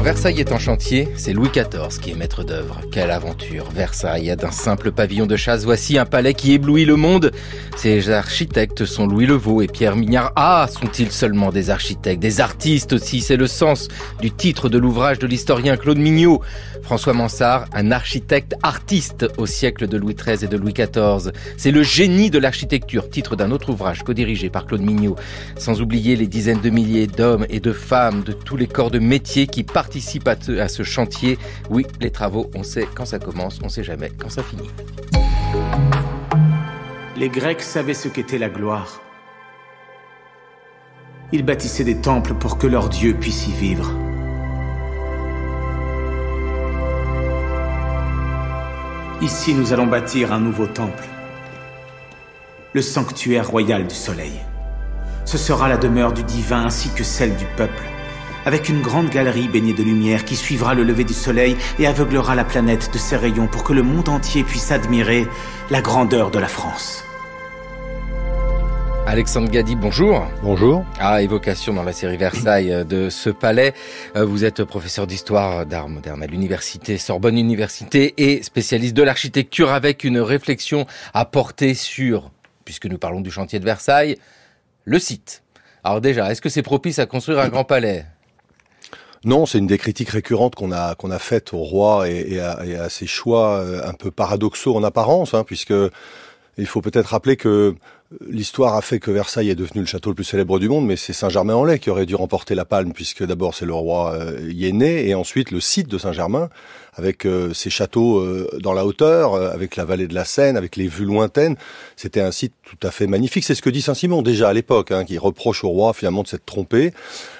Versailles est en chantier, c'est Louis XIV qui est maître d'œuvre. Quelle aventure Versailles, d'un simple pavillon de chasse, voici un palais qui éblouit le monde. Ses architectes sont Louis Levaux et Pierre Mignard. Ah, sont-ils seulement des architectes, des artistes aussi C'est le sens du titre de l'ouvrage de l'historien Claude Mignot. François Mansart, un architecte artiste au siècle de Louis XIII et de Louis XIV. C'est le génie de l'architecture, titre d'un autre ouvrage co-dirigé par Claude Mignot. Sans oublier les dizaines de milliers d'hommes et de femmes de tous les corps de métier qui partent participe à, ce chantier. Oui, les travaux, on sait quand ça commence, on sait jamais quand ça finit. Les Grecs savaient ce qu'était la gloire. Ils bâtissaient des temples pour que leur dieu puisse y vivre. Ici, nous allons bâtir un nouveau temple, le sanctuaire royal du soleil. Ce sera la demeure du divin ainsi que celle du peuple avec une grande galerie baignée de lumière qui suivra le lever du soleil et aveuglera la planète de ses rayons pour que le monde entier puisse admirer la grandeur de la France. Alexandre Gadi, bonjour. Bonjour. Ah, évocation dans la série Versailles euh, de ce palais. Euh, vous êtes professeur d'histoire d'art moderne à l'université Sorbonne Université et spécialiste de l'architecture avec une réflexion à porter sur, puisque nous parlons du chantier de Versailles, le site. Alors déjà, est-ce que c'est propice à construire un grand palais non, c'est une des critiques récurrentes qu'on a qu'on a faites au roi et, à, ses choix euh, un peu paradoxaux en apparence, hein, puisque il faut peut-être rappeler que l'histoire a fait que Versailles est devenu le château le plus célèbre du monde, mais c'est Saint-Germain-en-Laye qui aurait dû remporter la palme, puisque d'abord c'est le roi euh, y est né, et ensuite le site de Saint-Germain avec ses euh, châteaux euh, dans la hauteur, euh, avec la vallée de la Seine, avec les vues lointaines. C'était un site tout à fait magnifique. C'est ce que dit Saint-Simon déjà à l'époque, hein, qui reproche au roi finalement de s'être trompé.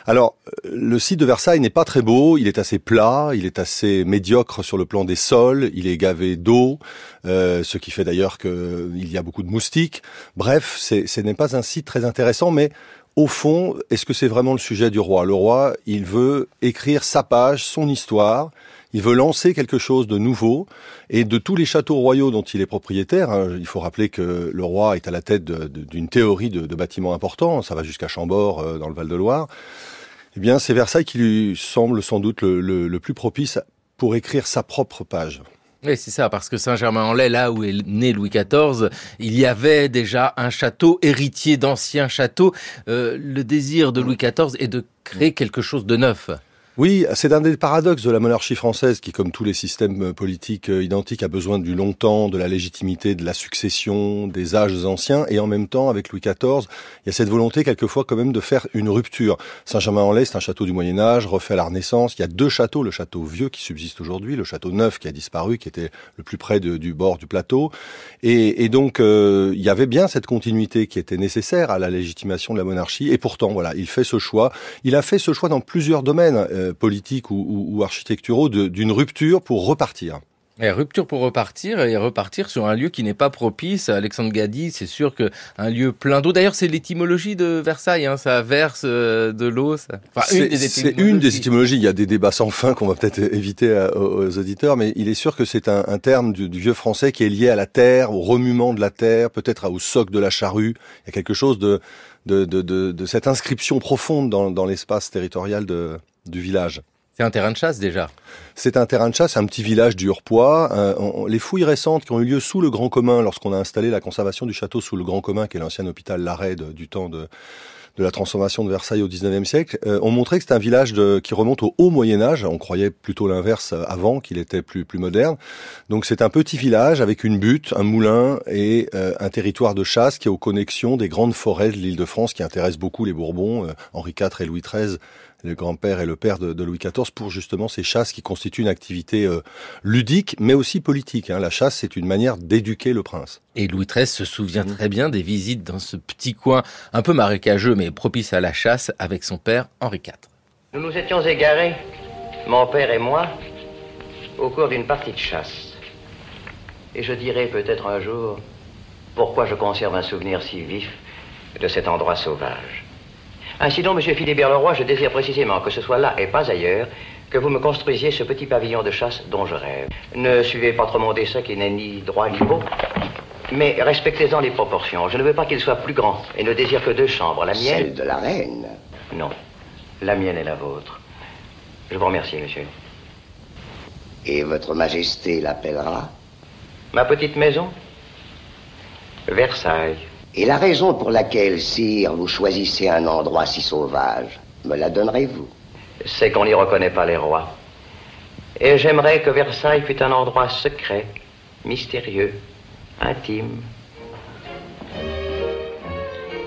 Alors, le site de Versailles n'est pas très beau, il est assez plat, il est assez médiocre sur le plan des sols, il est gavé d'eau, ce qui fait d'ailleurs qu'il y a beaucoup de moustiques. Bref, ce n'est pas un site très intéressant, mais au fond, est-ce que c'est vraiment le sujet du roi Le roi, il veut écrire sa page, son histoire. Il veut lancer quelque chose de nouveau. Et de tous les châteaux royaux dont il est propriétaire, hein, il faut rappeler que le roi est à la tête d'une théorie de, bâtiments importants. Ça va jusqu'à Chambord, euh, dans le Val-de-Loire. Eh bien, c'est Versailles qui lui semble sans doute le, plus propice pour écrire sa propre page. Oui, c'est ça, parce que Saint-Germain-en-Laye, là où est né Louis XIV, il y avait déjà un château héritier d'anciens châteaux. Euh, le désir de Louis XIV est de créer quelque chose de neuf. Oui, c'est un des paradoxes de la monarchie française qui, comme tous les systèmes euh, politiques euh, identiques, a besoin du longtemps, de la légitimité, de la succession, des âges anciens. Et en même temps, avec Louis XIV, il y a cette volonté quelquefois quand même de faire une rupture. Saint-Germain-en-Laye, c'est un château du Moyen Âge, refait à la Renaissance. Il y a deux châteaux, le château vieux qui subsiste aujourd'hui, le château neuf qui a disparu, qui était le plus près du bord du plateau. Et, donc, euh, il y avait bien cette continuité qui était nécessaire à la légitimation de la monarchie. Et pourtant, voilà, il fait ce choix. Il a fait ce choix dans plusieurs domaines politiques ou, architecturaux d'une rupture pour repartir. Et rupture pour repartir et repartir sur un lieu qui n'est pas propice. Alexandre Gadi, c'est sûr que un lieu plein d'eau. D'ailleurs, c'est l'étymologie de Versailles. Hein. ça verse euh, de l'eau. c'est une, des étymologies. Il y a des débats sans fin qu'on va peut-être éviter aux, auditeurs, mais il est sûr que c'est un, terme du, vieux français qui est lié à la terre, au remuement de la terre, peut-être au soc de la charrue. Il y a quelque chose de cette inscription profonde dans l'espace territorial de, du village. C'est un terrain de chasse déjà. C'est un terrain de chasse, un petit village du euh, les fouilles récentes qui ont eu lieu sous le Grand Commun, lorsqu'on a installé la conservation du château sous le Grand Commun, qui est l'ancien hôpital Larède du temps de, la transformation de Versailles au XIXe siècle, euh, ont montré que c'est un village qui remonte au haut Moyen Âge. On croyait plutôt l'inverse avant, qu'il était plus, moderne. Donc c'est un petit village avec une butte, un moulin et euh, un territoire de chasse qui est aux connexions des grandes forêts de l'île de France qui intéressent beaucoup les Bourbons. Henri IV et Louis XIII le grand-père et le père de, Louis XIV, pour justement ces chasses qui constituent une activité euh, ludique, mais aussi politique. Hein. La chasse, c'est une manière d'éduquer le prince. Et Louis XIII se souvient mm. très bien des visites dans ce petit coin un peu marécageux, mais propice à la chasse, avec son père Henri IV. Nous nous étions égarés, mon père et moi, au cours d'une partie de chasse. Et je dirai peut-être un jour pourquoi je conserve un souvenir si vif de cet endroit sauvage. Ainsi donc, Monsieur Philibert Leroy, je désire précisément que ce soit là et pas ailleurs que vous me construisiez ce petit pavillon de chasse dont je rêve. Ne suivez pas trop mon dessin qui n'est ni droit ni beau, mais respectez-en les proportions. Je ne veux pas qu'il soit plus grand et ne désire que deux chambres, la mienne... Celle de la reine Non, la mienne et la vôtre. Je vous remercie, monsieur. Et votre majesté l'appellera Ma petite maison Versailles. Et la raison pour laquelle, sire, vous choisissez un endroit si sauvage, me la donnerez-vous C'est qu'on n'y reconnaît pas les rois. Et j'aimerais que Versailles fût un endroit secret, mystérieux, intime.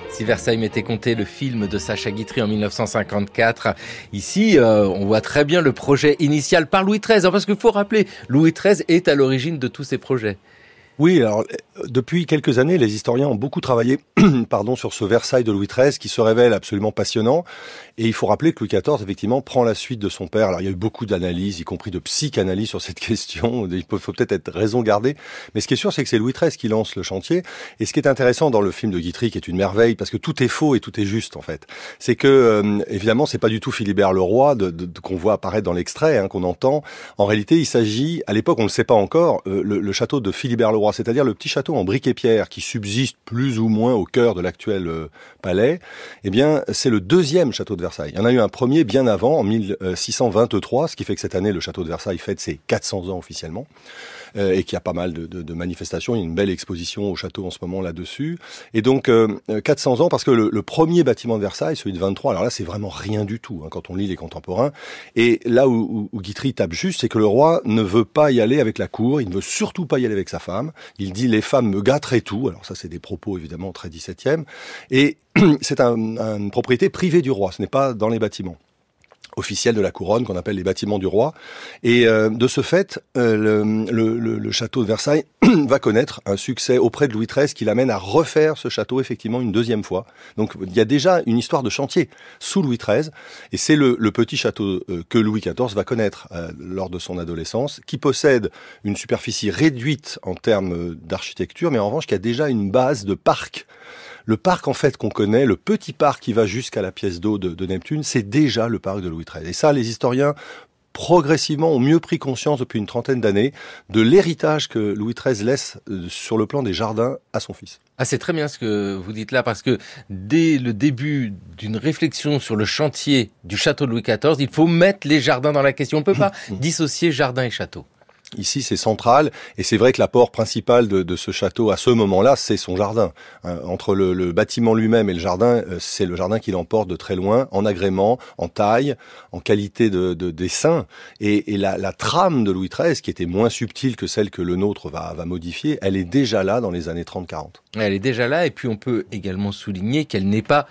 Si Versailles m'était compté, le film de Sacha Guitry en 1954. Ici, euh, on voit très bien le projet initial par Louis XIII, hein, parce qu'il faut rappeler, Louis XIII est à l'origine de tous ces projets. Oui, alors euh, depuis quelques années, les historiens ont beaucoup travaillé pardon, sur ce Versailles de Louis XIII qui se révèle absolument passionnant. Et il faut rappeler que Louis XIV, effectivement, prend la suite de son père. Alors il y a eu beaucoup d'analyses, y compris de psychanalyse sur cette question. Il faut peut-être être raison gardée. Mais ce qui est sûr, c'est que c'est Louis XIII qui lance le chantier. Et ce qui est intéressant dans le film de Guitry, qui est une merveille, parce que tout est faux et tout est juste, en fait, c'est que, euh, évidemment, c'est pas du tout Philibert Leroy de, qu'on voit apparaître dans l'extrait, hein, qu'on entend. En réalité, il s'agit, à l'époque, on ne le sait pas encore, euh, le, château de Philibert c'est-à-dire le petit château en briques et pierres qui subsiste plus ou moins au cœur de l'actuel euh, palais, eh bien, c'est le deuxième château de Versailles. Il y en a eu un premier bien avant, en 1623, euh, ce qui fait que cette année, le château de Versailles fête ses 400 ans officiellement. Euh, et qu'il y a pas mal de, manifestations. Il y a une belle exposition au château en ce moment là-dessus. Et donc, 400 euh, euh, ans, parce que le, premier bâtiment de Versailles, celui de 23, alors là, c'est vraiment rien du tout hein, quand on lit les contemporains. Et là où, Guitry tape juste, c'est que le roi ne veut pas y aller avec la cour, il ne veut surtout pas y aller avec sa femme. Il dit, les femmes me gâteraient tout. Alors ça, c'est des propos évidemment très 17e. Et c'est une propriété privée du roi, ce n'est pas dans les bâtiments officiel de la couronne qu'on appelle les bâtiments du roi. Et euh, de ce fait, euh, le, château de Versailles va connaître un succès auprès de Louis XIII qui l'amène à refaire ce château effectivement une deuxième fois. Donc il y a déjà une histoire de chantier sous Louis XIII et c'est le, petit château euh, que Louis XIV va connaître lors de son adolescence, qui possède une superficie réduite en termes d'architecture, mais en revanche qui a déjà une base de parc le parc en fait qu'on connaît, le petit parc qui va jusqu'à la pièce d'eau de, Neptune, c'est déjà le parc de Louis XIII. Et ça, les historiens progressivement ont mieux pris conscience depuis une trentaine d'années de l'héritage que Louis XIII laisse euh, sur le plan des jardins à son fils. Ah, c'est très bien ce que vous dites là, parce que dès le début d'une réflexion sur le chantier du château de Louis XIV, il faut mettre les jardins dans la question. On ne peut pas mmh. dissocier jardin et château. Ici, c'est central, et c'est vrai que l'apport principal de, de, ce château à ce moment-là, c'est son jardin. Euh, entre le, bâtiment lui-même et le jardin, euh, c'est le jardin qui l'emporte de très loin, en agrément, en taille, en qualité de, dessin. Et, et la, trame de Louis XIII, qui était moins subtile que celle que le nôtre va, va modifier, elle est déjà là dans les années 30-40. Elle est déjà là, et puis on peut également souligner qu'elle n'est pas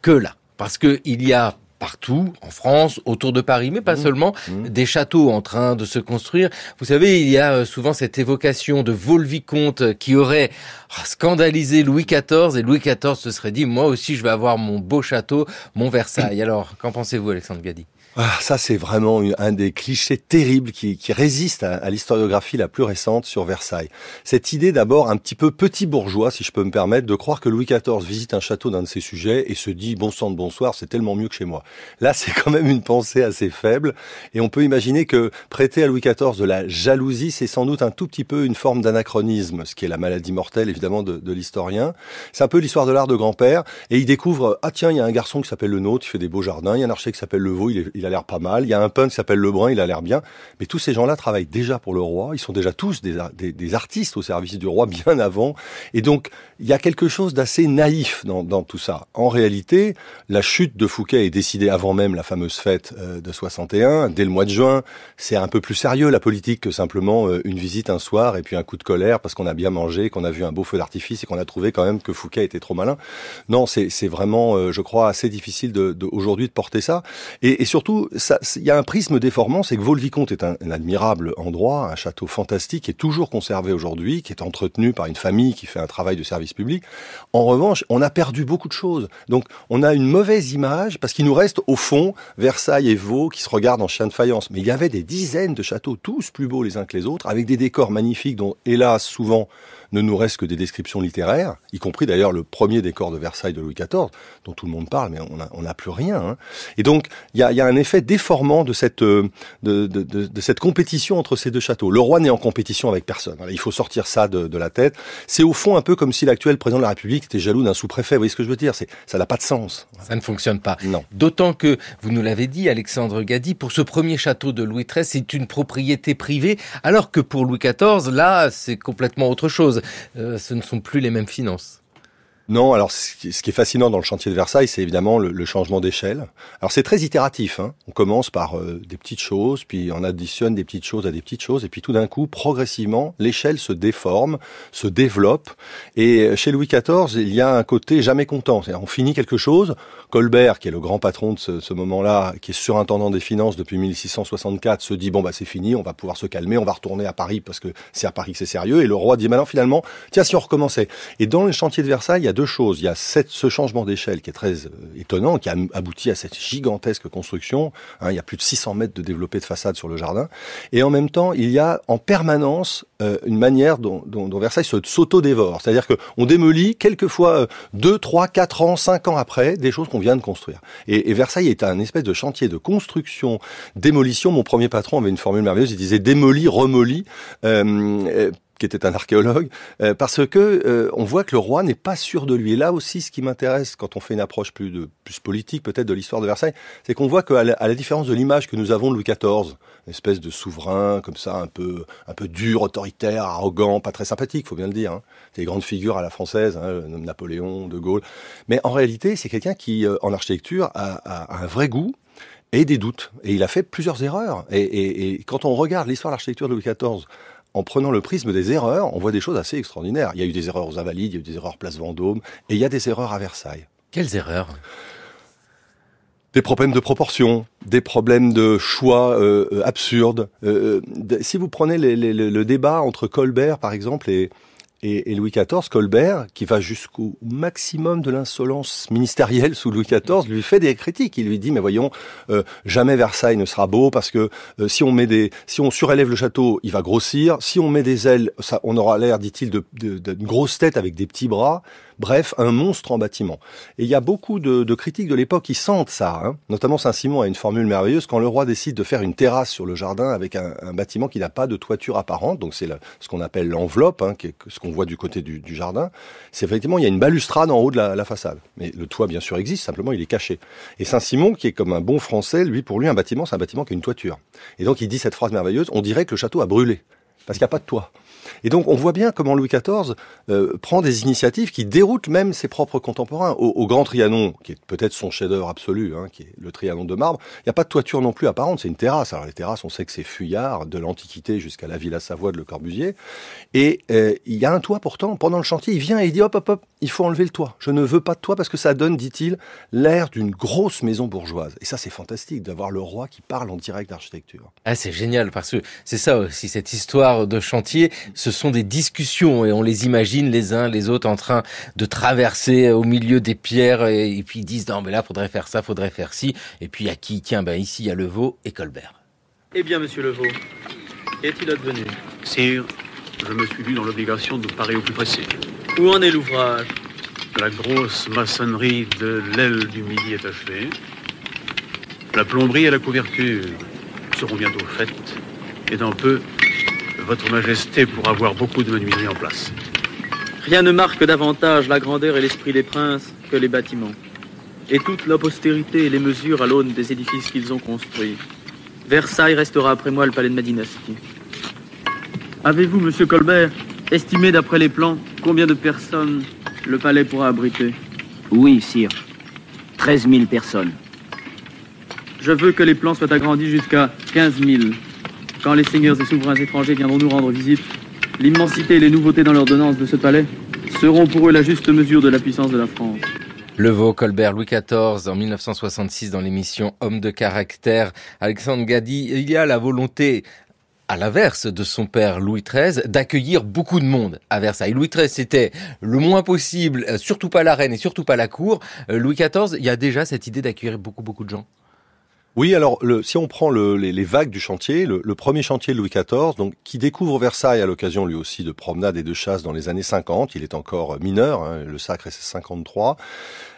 que là. Parce qu'il y a partout, en France, autour de Paris, mais pas mmh. seulement, mmh. des châteaux en train de se construire. Vous savez, il y a euh, souvent cette évocation de Volvicomte qui aurait oh, scandalisé Louis XIV, et Louis XIV se serait dit, moi aussi je vais avoir mon beau château, mon Versailles. Alors, qu'en pensez-vous, Alexandre Gadi ah, ça, c'est vraiment un des clichés terribles qui, qui résiste à, l'historiographie la plus récente sur Versailles. Cette idée d'abord un petit peu petit bourgeois, si je peux me permettre, de croire que Louis XIV visite un château d'un de ses sujets et se dit bon sang de bonsoir, c'est tellement mieux que chez moi. Là, c'est quand même une pensée assez faible et on peut imaginer que prêter à Louis XIV de la jalousie, c'est sans doute un tout petit peu une forme d'anachronisme, ce qui est la maladie mortelle évidemment de, l'historien. C'est un peu l'histoire de l'art de grand-père et il découvre ah tiens, il y a un garçon qui s'appelle Le Nôtre, il fait des beaux jardins, il y a un archer qui s'appelle Le veau, il il a l'air pas mal. Il y a un punk qui s'appelle Lebrun, il a l'air bien. Mais tous ces gens-là travaillent déjà pour le roi. Ils sont déjà tous des, artistes au service du roi bien avant. Et donc, il y a quelque chose d'assez naïf dans, tout ça. En réalité, la chute de Fouquet est décidée avant même la fameuse fête euh, de 61, dès le mois de juin. C'est un peu plus sérieux la politique que simplement euh, une visite un soir et puis un coup de colère parce qu'on a bien mangé, qu'on a vu un beau feu d'artifice et qu'on a trouvé quand même que Fouquet était trop malin. Non, c'est vraiment, euh, je crois, assez difficile de, de aujourd'hui de porter ça. et surtout, il y a un prisme déformant, c'est que Vaux-le-Vicomte est un, admirable endroit, un château fantastique qui est toujours conservé aujourd'hui, qui est entretenu par une famille qui fait un travail de service public. En revanche, on a perdu beaucoup de choses. Donc, on a une mauvaise image parce qu'il nous reste au fond Versailles et Vaux qui se regardent en chien de faïence. Mais il y avait des dizaines de châteaux, tous plus beaux les uns que les autres, avec des décors magnifiques dont, hélas, souvent, ne nous reste que des descriptions littéraires, y compris d'ailleurs le premier décor de Versailles de Louis XIV, dont tout le monde parle, mais on n'a plus rien. Hein. Et donc, il y a, un effet déformant de cette, euh, de, cette compétition entre ces deux châteaux. Le roi n'est en compétition avec personne. Il faut sortir ça de, la tête. C'est au fond un peu comme si l'actuel président de la République était jaloux d'un sous-préfet. Vous voyez ce que je veux dire Ça n'a pas de sens. Ça ne fonctionne pas. Non. D'autant que, vous nous l'avez dit, Alexandre Gadi, pour ce premier château de Louis XIII, c'est une propriété privée, alors que pour Louis XIV, là, c'est complètement autre chose. Euh, ce ne sont plus les mêmes finances. Non, alors ce qui est fascinant dans le chantier de Versailles, c'est évidemment le, changement d'échelle. Alors c'est très itératif. Hein. On commence par euh, des petites choses, puis on additionne des petites choses à des petites choses, et puis tout d'un coup, progressivement, l'échelle se déforme, se développe. Et euh, chez Louis XIV, il y a un côté jamais content. c'est-à-dire On finit quelque chose. Colbert, qui est le grand patron de ce, moment-là, qui est surintendant des finances depuis 1664, se dit bon bah c'est fini, on va pouvoir se calmer, on va retourner à Paris parce que c'est à Paris que c'est sérieux. Et le roi dit maintenant finalement, tiens si on recommençait. Et dans le chantier de Versailles, a deux choses. Il y a cette, ce changement d'échelle qui est très euh, étonnant, qui a abouti à cette gigantesque construction. Hein, il y a plus de 600 mètres de développé de façade sur le jardin. Et en même temps, il y a en permanence euh, une manière dont, Versailles s'auto-dévore. C'est-à-dire qu'on démolit quelquefois 2, 3, 4 ans, 5 ans après des choses qu'on vient de construire. Et, Versailles est un espèce de chantier de construction, démolition. Mon premier patron avait une formule merveilleuse, il disait démoli, remoli. Euh, qui était un archéologue, euh, parce que euh, on voit que le roi n'est pas sûr de lui. Et là aussi, ce qui m'intéresse quand on fait une approche plus, de, plus politique peut-être de l'histoire de Versailles, c'est qu'on voit qu'à la, à la différence de l'image que nous avons de Louis XIV, une espèce de souverain comme ça, un peu, un peu dur, autoritaire, arrogant, pas très sympathique, faut bien le dire. Hein. Des grandes figures à la française, hein, Napoléon, De Gaulle. Mais en réalité, c'est quelqu'un qui, euh, en architecture, a, un vrai goût et des doutes. Et il a fait plusieurs erreurs. et quand on regarde l'histoire de l'architecture de Louis XIV en prenant le prisme des erreurs, on voit des choses assez extraordinaires. Il y a eu des erreurs aux Invalides, il y a eu des erreurs Place Vendôme, et il y a des erreurs à Versailles. Quelles erreurs des problèmes de proportion, des problèmes de choix euh, euh, absurdes. Euh, si vous prenez le débat entre Colbert, par exemple, et, et, Louis XIV, Colbert, qui va jusqu'au maximum de l'insolence ministérielle sous Louis XIV, lui fait des critiques. Il lui dit, mais voyons, euh, jamais Versailles ne sera beau parce que euh, si on met des, si on surélève le château, il va grossir. Si on met des ailes, ça, on aura l'air, dit-il, d'une grosse tête avec des petits bras. Bref, un monstre en bâtiment. Et il y a beaucoup de, critiques de l'époque qui sentent ça. Hein. Notamment Saint-Simon a une formule merveilleuse quand le roi décide de faire une terrasse sur le jardin avec un, bâtiment qui n'a pas de toiture apparente. Donc c'est ce qu'on appelle l'enveloppe, hein, ce qu'on voit du côté du, jardin. C'est effectivement il y a une balustrade en haut de la, la, façade. Mais le toit bien sûr existe, simplement il est caché. Et Saint-Simon, qui est comme un bon Français, lui pour lui un bâtiment c'est un bâtiment qui a une toiture. Et donc il dit cette phrase merveilleuse on dirait que le château a brûlé parce qu'il n'y a pas de toit. Et donc on voit bien comment Louis XIV euh, prend des initiatives qui déroutent même ses propres contemporains. Au, Grand Trianon, qui est peut-être son chef-d'œuvre absolu, hein, qui est le Trianon de marbre, il n'y a pas de toiture non plus apparente, c'est une terrasse. Alors les terrasses, on sait que c'est fuyard, de l'Antiquité jusqu'à la Villa Savoie de Le Corbusier. Et euh, il y a un toit pourtant, pendant le chantier, il vient et il dit hop hop hop, il faut enlever le toit. Je ne veux pas de toit parce que ça donne, dit-il, l'air d'une grosse maison bourgeoise. Et ça c'est fantastique d'avoir le roi qui parle en direct d'architecture. Ah, c'est génial parce que c'est ça aussi, cette histoire de chantier, ce sont des discussions et on les imagine les uns les autres en train de traverser au milieu des pierres et, puis ils disent non mais là faudrait faire ça, faudrait faire ci et puis à qui tiens ben ici il y a Levaux et Colbert. Eh bien monsieur Levaux, qu'est-il advenu Sire, je me suis vu dans l'obligation de parer au plus pressé. Où en est l'ouvrage La grosse maçonnerie de l'aile du midi est achevée. La plomberie et la couverture seront bientôt faites. Et dans peu, votre Majesté pour avoir beaucoup de menuiseries en place. Rien ne marque davantage la grandeur et l'esprit des princes que les bâtiments, et toute la postérité et les mesures à l'aune des édifices qu'ils ont construits. Versailles restera après moi le palais de ma dynastie. Avez-vous, monsieur Colbert, estimé d'après les plans combien de personnes le palais pourra abriter Oui, sire. 13 000 personnes. Je veux que les plans soient agrandis jusqu'à 15 000. Quand les seigneurs et souverains étrangers viendront nous rendre visite, l'immensité et les nouveautés dans l'ordonnance de ce palais seront pour eux la juste mesure de la puissance de la France. Le Vaux, Colbert, Louis XIV, en 1966, dans l'émission Homme de caractère, Alexandre Gadi, il y a la volonté à l'inverse de son père Louis XIII, d'accueillir beaucoup de monde à Versailles. Louis XIII, c'était le moins possible, euh, surtout pas la reine et surtout pas la cour. Euh, Louis XIV, il y a déjà cette idée d'accueillir beaucoup, beaucoup de gens. Oui, alors le, si on prend les, vagues du chantier, le, premier chantier de Louis XIV, donc qui découvre Versailles à l'occasion lui aussi de promenades et de chasses dans les années 50, il est encore euh, mineur, hein, le sacre c'est 53.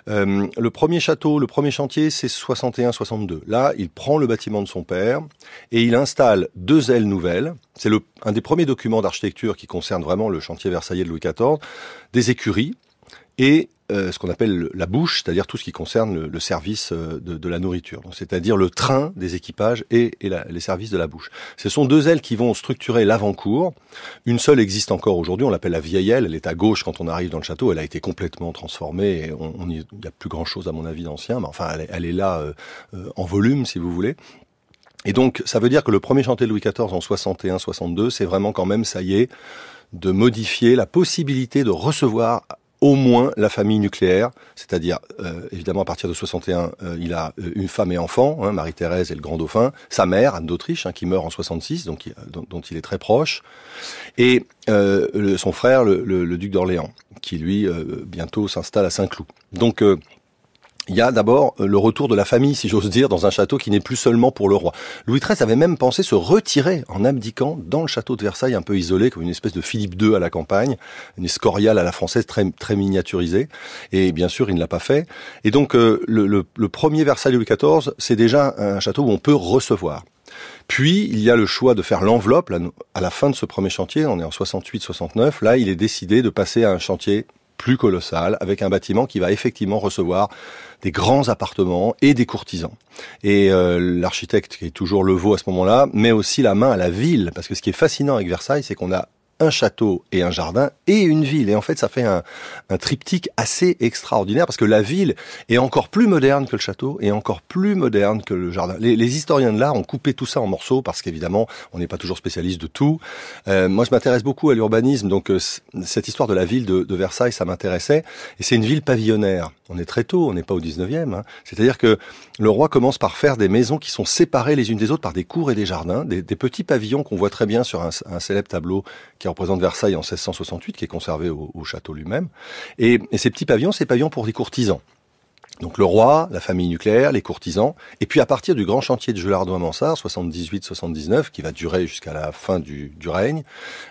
Euh, le premier château, le premier chantier, c'est 61-62. Là, il prend le bâtiment de son père et il installe deux ailes nouvelles. C'est un des premiers documents d'architecture qui concerne vraiment le chantier versaillais de Louis XIV. Des écuries, et euh, ce qu'on appelle la bouche, c'est-à-dire tout ce qui concerne le, service euh, de, de, la nourriture, c'est-à-dire le train des équipages et, et la, les services de la bouche. Ce sont deux ailes qui vont structurer l'avant-cour. Une seule existe encore aujourd'hui, on l'appelle la vieille aile, elle est à gauche quand on arrive dans le château, elle a été complètement transformée, et on n'y a plus grand-chose à mon avis d'ancien, mais enfin elle, elle est là euh, en volume si vous voulez. Et donc ça veut dire que le premier chantier de Louis XIV en 61-62, c'est vraiment quand même, ça y est, de modifier la possibilité de recevoir au moins la famille nucléaire, c'est-à-dire euh, évidemment à partir de 61, euh, il a euh, une femme et enfant, hein, Marie-Thérèse et le grand dauphin, sa mère Anne d'Autriche hein, qui meurt en 66, donc dont, il est très proche, et son frère le, le duc d'Orléans qui lui bientôt s'installe à Saint-Cloud. Donc il y a d'abord euh, le retour de la famille, si j'ose dire, dans un château qui n'est plus seulement pour le roi. Louis XIII avait même pensé se retirer en abdiquant dans le château de Versailles, un peu isolé, comme une espèce de Philippe II à la campagne, une escoriale à la française très, très miniaturisée. Et bien sûr, il ne l'a pas fait. Et donc, euh, le, le, le premier Versailles Louis XIV, c'est déjà un château où on peut recevoir. Puis, il y a le choix de faire l'enveloppe. À la fin de ce premier chantier, on est en 68-69, là, il est décidé de passer à un chantier plus colossal, avec un bâtiment qui va effectivement recevoir des grands appartements et des courtisans. Et euh, l'architecte qui est toujours le veau à ce moment-là met aussi la main à la ville, parce que ce qui est fascinant avec Versailles, c'est qu'on a un château et un jardin et une ville. Et en fait, ça fait un, un, triptyque assez extraordinaire parce que la ville est encore plus moderne que le château et encore plus moderne que le jardin. Les, historiens de l'art ont coupé tout ça en morceaux parce qu'évidemment, on n'est pas toujours spécialiste de tout. Euh, moi, je m'intéresse beaucoup à l'urbanisme, donc euh, cette histoire de la ville de, Versailles, ça m'intéressait. Et c'est une ville pavillonnaire. On est très tôt, on n'est pas au 19e. Hein. C'est-à-dire que le roi commence par faire des maisons qui sont séparées les unes des autres par des cours et des jardins, des, petits pavillons qu'on voit très bien sur un célèbre tableau qui représente Versailles en 1668, qui est conservé au, château lui-même. Et, ces petits pavillons, c'est pavillons pour les courtisans. Donc le roi, la famille nucléaire, les courtisans, et puis à partir du grand chantier de à mansart 78-79, qui va durer jusqu'à la fin du règne,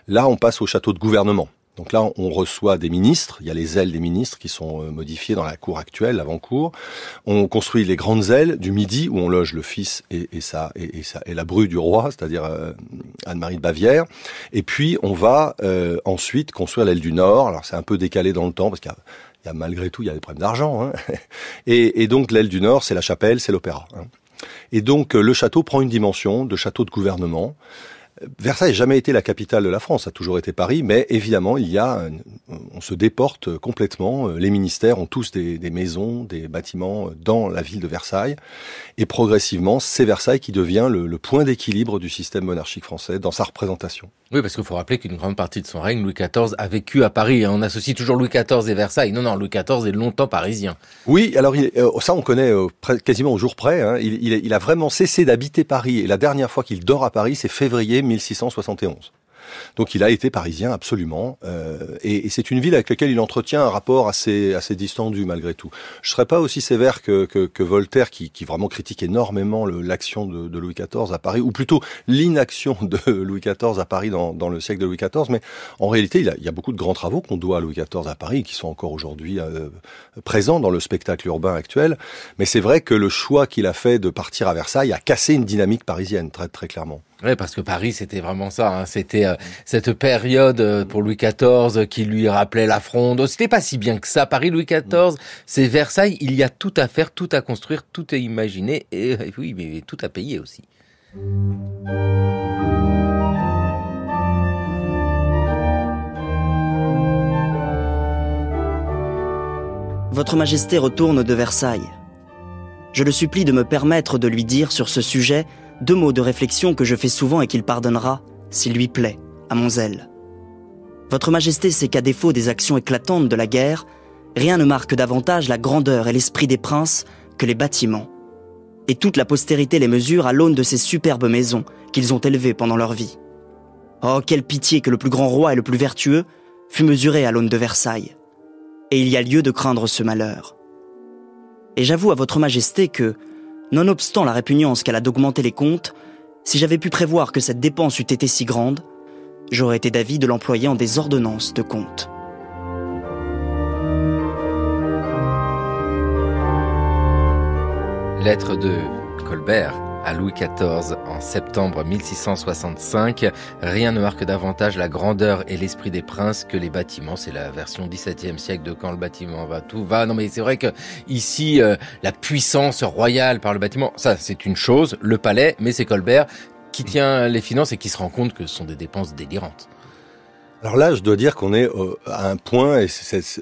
là on passe au château de gouvernement, donc là, on reçoit des ministres, il y a les ailes des ministres qui sont euh, modifiées dans la cour actuelle, l'avant-cour. On construit les grandes ailes du midi où on loge le fils et, et, la bru du roi, c'est-à-dire euh, Anne-Marie de Bavière. Et puis, on va euh, ensuite construire l'aile du nord. Alors c'est un peu décalé dans le temps parce qu'il y a malgré tout, il y a des problèmes d'argent. Hein. Et, donc l'aile du Nord, c'est la chapelle, c'est l'opéra. Hein. Et donc le château prend une dimension de château de gouvernement. Versailles n'a jamais été la capitale de la France, ça a toujours été Paris, mais évidemment, il on se déporte complètement. Euh, les ministères ont tous des, maisons, des bâtiments euh, dans la ville de Versailles, et progressivement, c'est Versailles qui devient le point d'équilibre du système monarchique français dans sa représentation. Oui, parce qu'il faut rappeler qu'une grande partie de son règne, Louis XIV a vécu à Paris. Hein. On associe toujours Louis XIV et Versailles. Non, non, Louis XIV est longtemps parisien. Oui, alors euh, ça, on connaît euh, quasiment au jour près. Hein. il a vraiment cessé d'habiter Paris. Et la dernière fois qu'il dort à Paris, c'est février 1671. Donc il a été parisien absolument, euh, et, c'est une ville avec laquelle il entretient un rapport assez distendu malgré tout. Je serais pas aussi sévère que, Voltaire, qui, vraiment critique énormément l'action de, Louis XIV à Paris, ou plutôt l'inaction de Louis XIV à Paris dans, le siècle de Louis XIV. Mais en réalité, il, y a beaucoup de grands travaux qu'on doit à Louis XIV à Paris, qui sont encore aujourd'hui euh, présents dans le spectacle urbain actuel. Mais c'est vrai que le choix qu'il a fait de partir à Versailles a cassé une dynamique parisienne très clairement parce que Paris, c'était vraiment ça. Hein. C'était euh, cette période euh, pour Louis XIV euh, qui lui rappelait la fronde. Oh, c'était pas si bien que ça. Paris, Louis XIV, c'est Versailles. Il y a tout à faire, tout à construire, tout à imaginer. Et oui, mais tout à payer aussi. Votre Majesté retourne de Versailles. Je le supplie de me permettre de lui dire sur ce sujet deux mots de réflexion que je fais souvent et qu'il pardonnera, s'il lui plaît, à mon zèle. Votre Majesté sait qu'à défaut des actions éclatantes de la guerre, rien ne marque davantage la grandeur et l'esprit des princes que les bâtiments. Et toute la postérité les mesure à l'aune de ces superbes maisons qu'ils ont élevées pendant leur vie. Oh, quelle pitié que le plus grand roi et le plus vertueux fût mesuré à l'aune de Versailles. Et il y a lieu de craindre ce malheur. Et j'avoue à votre Majesté que, Nonobstant la répugnance qu'elle a d'augmenter les comptes, si j'avais pu prévoir que cette dépense eût été si grande, j'aurais été d'avis de l'employer en des ordonnances de compte. Lettre de Colbert à Louis XIV en septembre 1665. Rien ne marque davantage la grandeur et l'esprit des princes que les bâtiments. C'est la version 17e siècle de quand le bâtiment va, tout va. Non mais c'est vrai que ici, euh, la puissance royale par le bâtiment, ça c'est une chose, le palais, mais c'est Colbert qui tient les finances et qui se rend compte que ce sont des dépenses délirantes. Alors là, je dois dire qu'on est euh, à un point, et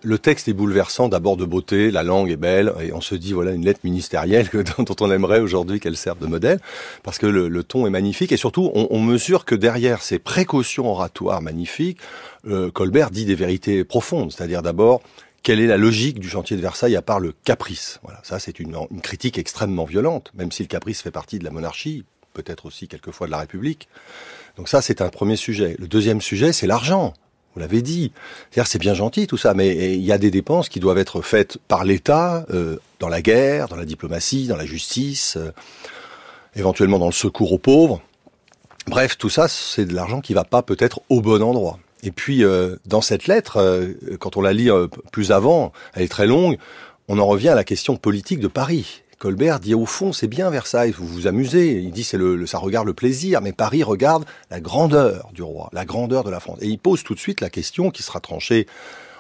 le texte est bouleversant, d'abord de beauté, la langue est belle, et on se dit, voilà, une lettre ministérielle que, dont on aimerait aujourd'hui qu'elle serve de modèle, parce que le, ton est magnifique, et surtout, on, mesure que derrière ces précautions oratoires magnifiques, euh, Colbert dit des vérités profondes, c'est-à-dire d'abord, quelle est la logique du chantier de Versailles à part le caprice Voilà, ça c'est une, une critique extrêmement violente, même si le caprice fait partie de la monarchie, peut-être aussi quelquefois de la République. Donc ça, c'est un premier sujet. Le deuxième sujet, c'est l'argent. Vous l'avez dit. cest bien gentil tout ça, mais il y a des dépenses qui doivent être faites par l'État euh, dans la guerre, dans la diplomatie, dans la justice, euh, éventuellement dans le secours aux pauvres. Bref, tout ça, c'est de l'argent qui va pas peut-être au bon endroit. Et puis, euh, dans cette lettre, quand on la lit plus avant, elle est très longue, on en revient à la question politique de Paris. Colbert dit au fond, c'est bien Versailles, vous vous amusez. Il dit, c'est le, ça regarde le plaisir, mais Paris regarde la grandeur du roi, la grandeur de la France. Et il pose tout de suite la question qui sera tranchée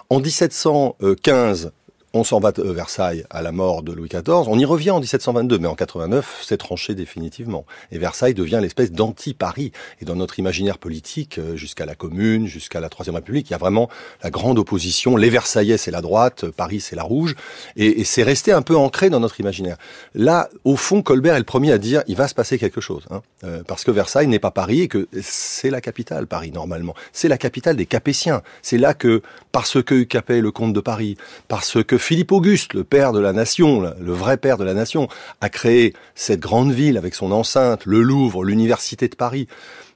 en 1715 on s'en va de euh, Versailles à la mort de Louis XIV, on y revient en 1722, mais en 89, c'est tranché définitivement. Et Versailles devient l'espèce d'anti-Paris. Et dans notre imaginaire politique, euh, jusqu'à la Commune, jusqu'à la Troisième République, il y a vraiment la grande opposition. Les Versaillais, c'est la droite, euh, Paris, c'est la rouge. Et, c'est resté un peu ancré dans notre imaginaire. Là, au fond, Colbert est le premier à dire, il va se passer quelque chose. Hein. parce que Versailles n'est pas Paris et que c'est la capitale, Paris, normalement. C'est la capitale des Capétiens. C'est là que, parce que Capet est le comte de Paris, parce que Philippe Auguste, le père de la nation, le vrai père de la nation, a créé cette grande ville avec son enceinte, le Louvre, l'université de Paris.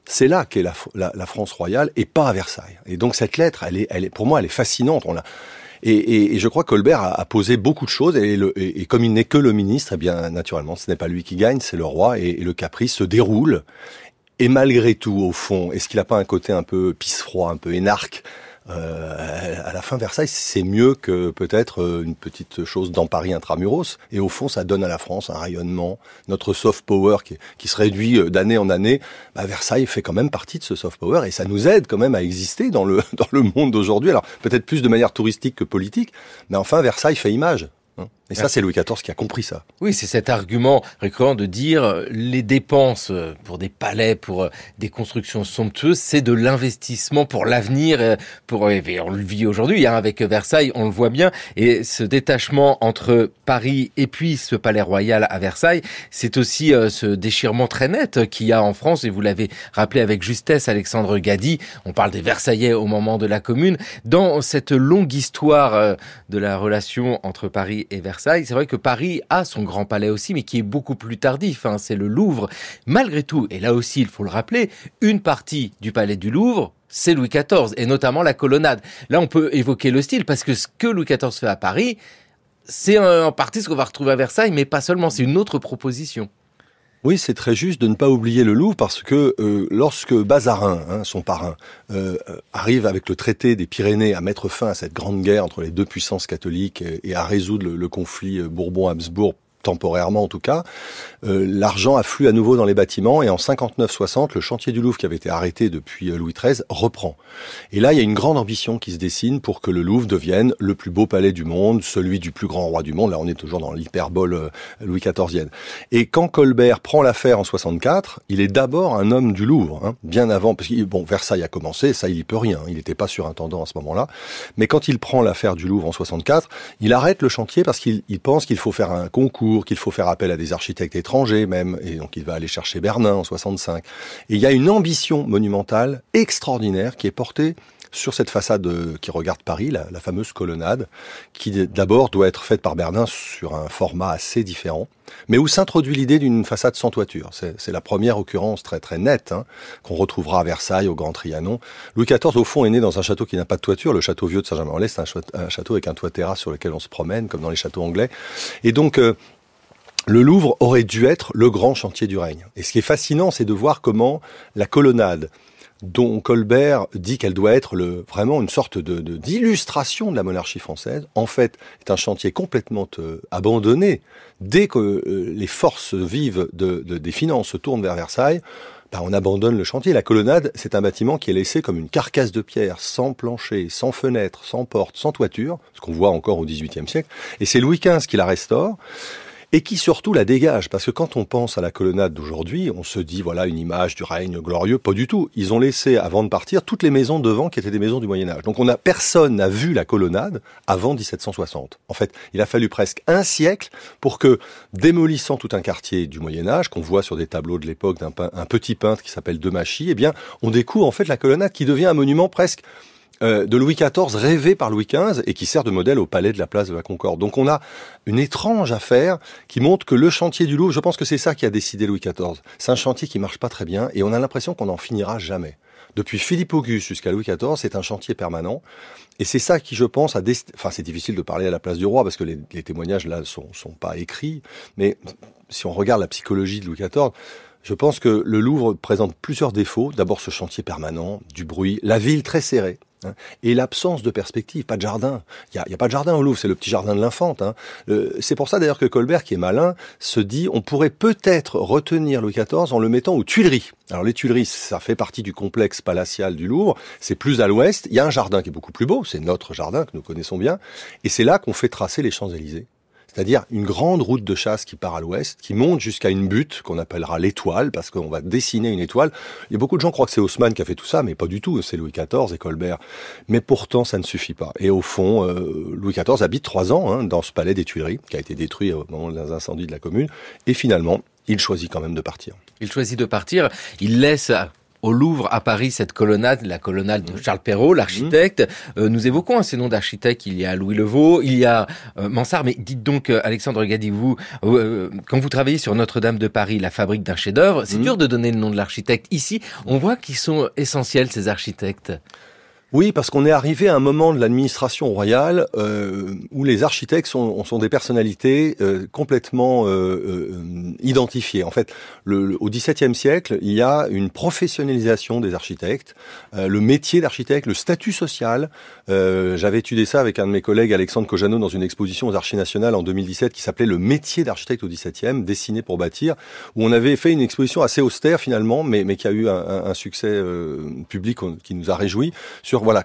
C'est là qu'est la, France royale et pas à Versailles. Et donc cette lettre, elle est, elle est, pour moi, elle est fascinante. On l'a, et, je crois qu'Olbert a, a, posé beaucoup de choses. Et, comme il n'est que le ministre, eh bien naturellement, ce n'est pas lui qui gagne, c'est le roi. Et, le caprice se déroule. Et malgré tout, au fond, est-ce qu'il n'a pas un côté un peu pisse-froid, un peu énarque euh, à la fin, Versailles, c'est mieux que peut-être euh, une petite chose dans Paris intramuros. Et au fond, ça donne à la France un rayonnement. Notre soft power qui, se réduit euh, d'année en année, bah, Versailles fait quand même partie de ce soft power et ça nous aide quand même à exister dans le, dans le monde d'aujourd'hui. Alors peut-être plus de manière touristique que politique, mais enfin, Versailles fait image. Hein. Et ça, c'est Louis XIV qui a compris ça. Oui, c'est cet argument récurrent de dire euh, les dépenses euh, pour des palais, pour euh, des constructions somptueuses, c'est de l'investissement pour l'avenir. Pour et on le vit aujourd'hui, hein, avec Versailles, on le voit bien. Et ce détachement entre Paris et puis ce palais royal à Versailles, c'est aussi ce déchirement très net qu'il y a en France. Et vous l'avez rappelé avec justesse, Alexandre Gadi. On parle des Versaillais au moment de la Commune. Dans cette longue histoire de la relation entre Paris et Versailles c'est vrai que Paris a son grand palais aussi, mais qui est beaucoup plus tardif. Hein. c'est le Louvre. Malgré tout, et là aussi, il faut le rappeler, une partie du palais du Louvre, c'est Louis XIV, et notamment la colonnade. Là, on peut évoquer le style, parce que ce que Louis XIV fait à Paris, c'est en partie ce qu'on va retrouver à Versailles, mais pas seulement, c'est une autre proposition. Oui, c'est très juste de ne pas oublier le loup, parce que euh, lorsque Bazarin, hein, son parrain, euh, euh, arrive avec le traité des Pyrénées à mettre fin à cette grande guerre entre les deux puissances catholiques et à résoudre le conflit Bourbon-Habsbourg temporairement en tout cas, euh, l'argent afflue à nouveau dans les bâtiments et en 59-60, le chantier du Louvre qui avait été arrêté depuis euh, Louis XIII reprend. Et là, il y a une grande ambition qui se dessine pour que le Louvre devienne le plus beau palais du monde, celui du plus grand roi du monde. Là, on est toujours dans l'hyperbole euh, Louis XIVienne. Et quand Colbert prend l'affaire en 64, il est d'abord un homme du Louvre, hein, bien avant, parce que bon, Versailles a commencé, ça il y peut rien, hein, il n'était pas surintendant à ce moment-là. Mais quand il prend l'affaire du Louvre en 64, il arrête le chantier parce qu'il pense qu'il faut faire un concours qu'il faut faire appel à des architectes étrangers même, et donc il va aller chercher Bernin en 65. Et il y a une ambition monumentale extraordinaire qui est portée sur cette façade euh, qui regarde Paris, la, fameuse colonnade, qui d'abord doit être faite par Bernin sur un format assez différent, mais où s'introduit l'idée d'une façade sans toiture. C'est la première occurrence très très nette hein, qu'on retrouvera à Versailles, au Grand Trianon. Louis XIV, au fond, est né dans un château qui n'a pas de toiture, le château vieux de Saint-Germain-en-Laye, c'est un, château avec un toit terrasse sur lequel on se promène, comme dans les châteaux anglais. Et donc, euh, le Louvre aurait dû être le grand chantier du règne. Et ce qui est fascinant, c'est de voir comment la colonnade, dont Colbert dit qu'elle doit être le, vraiment une sorte de, d'illustration de, la monarchie française, en fait, est un chantier complètement euh, abandonné. Dès que euh, les forces vives de, des finances se tournent vers Versailles, bah, on abandonne le chantier. La colonnade, c'est un bâtiment qui est laissé comme une carcasse de pierre, sans plancher, sans fenêtre, sans porte, sans toiture, ce qu'on voit encore au XVIIIe siècle. Et c'est Louis XV qui la restaure et qui surtout la dégage. Parce que quand on pense à la colonnade d'aujourd'hui, on se dit, voilà, une image du règne glorieux. Pas du tout. Ils ont laissé, avant de partir, toutes les maisons devant qui étaient des maisons du Moyen-Âge. Donc on a, personne n'a vu la colonnade avant 1760. En fait, il a fallu presque un siècle pour que, démolissant tout un quartier du Moyen-Âge, qu'on voit sur des tableaux de l'époque d'un petit peintre qui s'appelle Demachy, eh bien, on découvre, en fait, la colonnade qui devient un monument presque euh, de Louis XIV rêvé par Louis XV et qui sert de modèle au palais de la place de la Concorde. Donc on a une étrange affaire qui montre que le chantier du Louvre, je pense que c'est ça qui a décidé Louis XIV. C'est un chantier qui marche pas très bien et on a l'impression qu'on n'en finira jamais. Depuis Philippe Auguste jusqu'à Louis XIV, c'est un chantier permanent. Et c'est ça qui, je pense, a enfin, c'est difficile de parler à la place du roi parce que les, témoignages là sont, sont pas écrits. Mais si on regarde la psychologie de Louis XIV, je pense que le Louvre présente plusieurs défauts. D'abord ce chantier permanent, du bruit, la ville très serrée. Hein. Et l'absence de perspective, pas de jardin. Il n'y a, pas de jardin au Louvre, c'est le petit jardin de l'infante. Hein. c'est pour ça d'ailleurs que Colbert, qui est malin, se dit on pourrait peut-être retenir Louis XIV en le mettant aux Tuileries. Alors les Tuileries, ça fait partie du complexe palatial du Louvre, c'est plus à l'ouest, il y a un jardin qui est beaucoup plus beau, c'est notre jardin que nous connaissons bien, et c'est là qu'on fait tracer les Champs-Élysées c'est-à-dire une grande route de chasse qui part à l'ouest, qui monte jusqu'à une butte qu'on appellera l'étoile, parce qu'on va dessiner une étoile. Il y a beaucoup de gens croient que c'est Haussmann qui a fait tout ça, mais pas du tout, c'est Louis XIV et Colbert. Mais pourtant, ça ne suffit pas. Et au fond, euh, Louis XIV habite trois ans hein, dans ce palais des Tuileries, qui a été détruit au moment des incendies de la commune, et finalement, il choisit quand même de partir. Il choisit de partir, il laisse au Louvre à Paris cette colonnade, la colonnade de mmh. Charles Perrault, mmh. l'architecte. Euh, nous évoquons ces noms d'architectes. Il y a Louis Levaux, il y a euh, Mansart. Mais dites donc, euh, Alexandre Gadivou, quand vous travaillez sur Notre-Dame de Paris, la fabrique d'un chef-d'œuvre, c'est mmh. dur de donner le nom de l'architecte. Ici, on voit qu'ils sont essentiels ces architectes. Oui, parce qu'on est arrivé à un moment de l'administration royale euh, où les architectes sont, sont des personnalités euh, complètement euh, euh, identifiées. En fait, le, au XVIIe siècle, il y a une professionnalisation des architectes, euh, le métier d'architecte, le statut social. J'avais étudié ça avec un de mes collègues, Alexandre Cojano, dans une exposition aux Archives nationales en 2017 qui s'appelait Le métier d'architecte au XVIIe, dessiné pour bâtir, où on avait fait une exposition assez austère finalement, mais, mais qui a eu un, un, succès public qui nous a réjouis sur voilà,